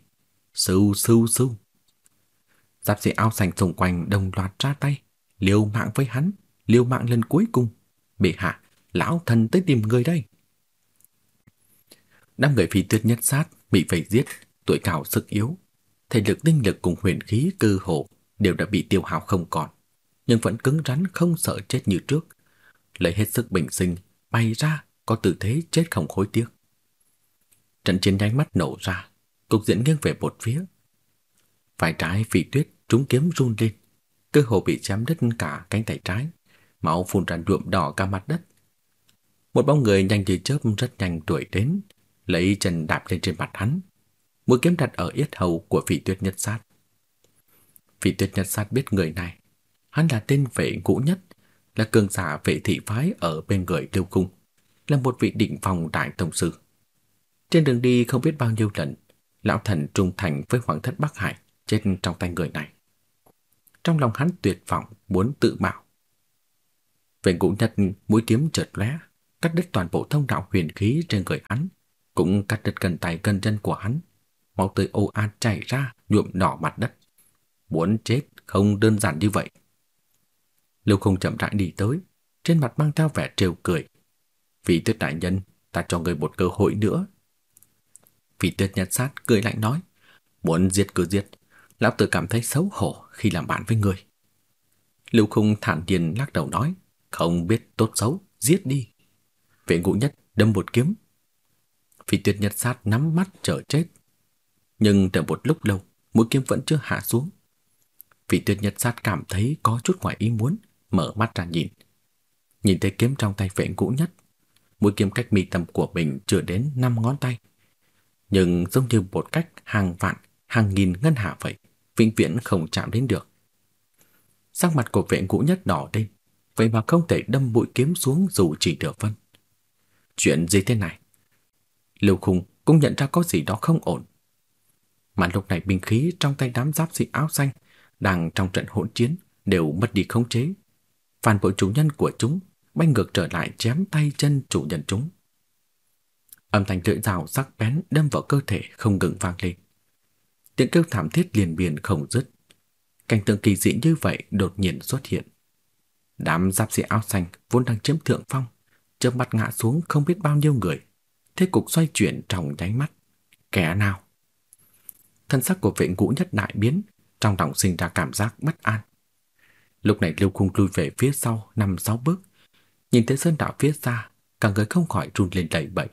Sưu sưu sưu. Giáp sĩ ao sành xung quanh đồng loạt ra tay, liều mạng với hắn, liều mạng lần cuối cùng. Bệ hạ, lão thần tới tìm người đây. Năm người phi tuyết nhất sát bị phải giết, tuổi cao sức yếu, thể lực tinh lực cùng huyền khí cơ hồ đều đã bị tiêu hao không còn, nhưng vẫn cứng rắn không sợ chết như trước, lấy hết sức bình sinh, bay ra có tư thế chết không khối tiếc. Trận chiến nháy mắt nổ ra, cục diễn nghiêng về một phía. Phải trái Phỉ Tuyết trúng kiếm run lên, cơ hồ bị chém đứt cả cánh tay trái, máu phun ra nhuộm đỏ cả mặt đất. Một bóng người nhanh như chớp rất nhanh đuổi đến, lấy chân đạp lên trên mặt hắn, mũi kiếm đặt ở yết hầu của Phỉ Tuyết Nhất Sát. Phỉ Tuyết Nhất Sát biết người này, hắn là tên vệ ngũ nhất là cường giả vệ thị phái ở bên người Tiêu Cung, là một vị định phòng đại tổng sư. Trên đường đi không biết bao nhiêu lần, lão thần trung thành với hoàng thất Bắc Hải chết trong tay người này. Trong lòng hắn tuyệt vọng muốn tự bạo. Vệ Ngũ Nhật mũi kiếm chợt lóe, cắt đứt toàn bộ thông đạo huyền khí trên người hắn, cũng cắt đứt cần tay gần chân của hắn, máu tươi ô ạt chảy ra nhuộm đỏ mặt đất. Muốn chết không đơn giản như vậy. Lưu Khung chậm rãi đi tới, trên mặt mang theo vẻ trêu cười. Vị tuyết đại nhân, ta cho ngươi một cơ hội nữa. Vị tuyết nhật sát cười lạnh nói, muốn giết cứ giết, lão tử cảm thấy xấu hổ khi làm bạn với người. Lưu Khung thản nhiên lắc đầu nói, không biết tốt xấu, giết đi. Vệ ngũ nhất đâm một kiếm. Vị Tuyết nhật sát nắm mắt chờ chết. Nhưng đợi một lúc lâu, mũi kiếm vẫn chưa hạ xuống. Vị Tuyết nhật sát cảm thấy có chút ngoài ý muốn, mở mắt ra nhìn. Nhìn thấy kiếm trong tay vệ cũ nhất, mũi kiếm cách mi tâm của mình chưa đến 5 ngón tay, nhưng giống như một cách hàng vạn, hàng nghìn ngân hạ vậy, vĩnh viễn không chạm đến được. Sắc mặt của vệ cũ nhất đỏ lên, vậy mà không thể đâm mũi kiếm xuống dù chỉ nửa phân. Chuyện gì thế này? Lưu Khung cũng nhận ra có gì đó không ổn. Mà lúc này binh khí trong tay đám giáp sĩ áo xanh đang trong trận hỗn chiến đều mất đi khống chế, phản bội chủ nhân của chúng, bay ngược trở lại chém tay chân chủ nhân chúng. Âm thanh lưỡi dao sắc bén đâm vào cơ thể không ngừng vang lên. Tiếng kêu thảm thiết liền biển không dứt. Cảnh tượng kỳ dị như vậy đột nhiên xuất hiện. Đám giáp sĩ áo xanh vốn đang chiếm thượng phong, chớp mắt ngã xuống không biết bao nhiêu người. Thế cục xoay chuyển trong nháy mắt. Kẻ nào? Thân sắc của vệ ngũ nhất đại biến, trong lòng sinh ra cảm giác bất an. Lúc này Lưu Cung lùi về phía sau năm sáu bước, nhìn thấy sơn đạo phía xa, cả người không khỏi run lên đầy bẩy.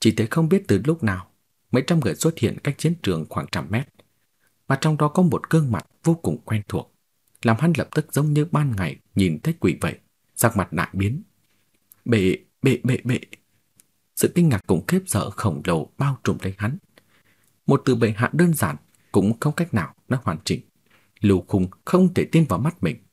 Chỉ thấy không biết từ lúc nào, mấy trăm người xuất hiện cách chiến trường khoảng trăm mét, mà trong đó có một gương mặt vô cùng quen thuộc, làm hắn lập tức giống như ban ngày nhìn thấy quỷ vậy, sắc mặt đại biến. Bệ, bệ, bệ, bệ. Sự kinh ngạc cùng khiếp sợ khổng lồ bao trùm lấy hắn. Một từ bệ hạ đơn giản cũng không cách nào nó hoàn chỉnh. Lưu Khung không thể tin vào mắt mình.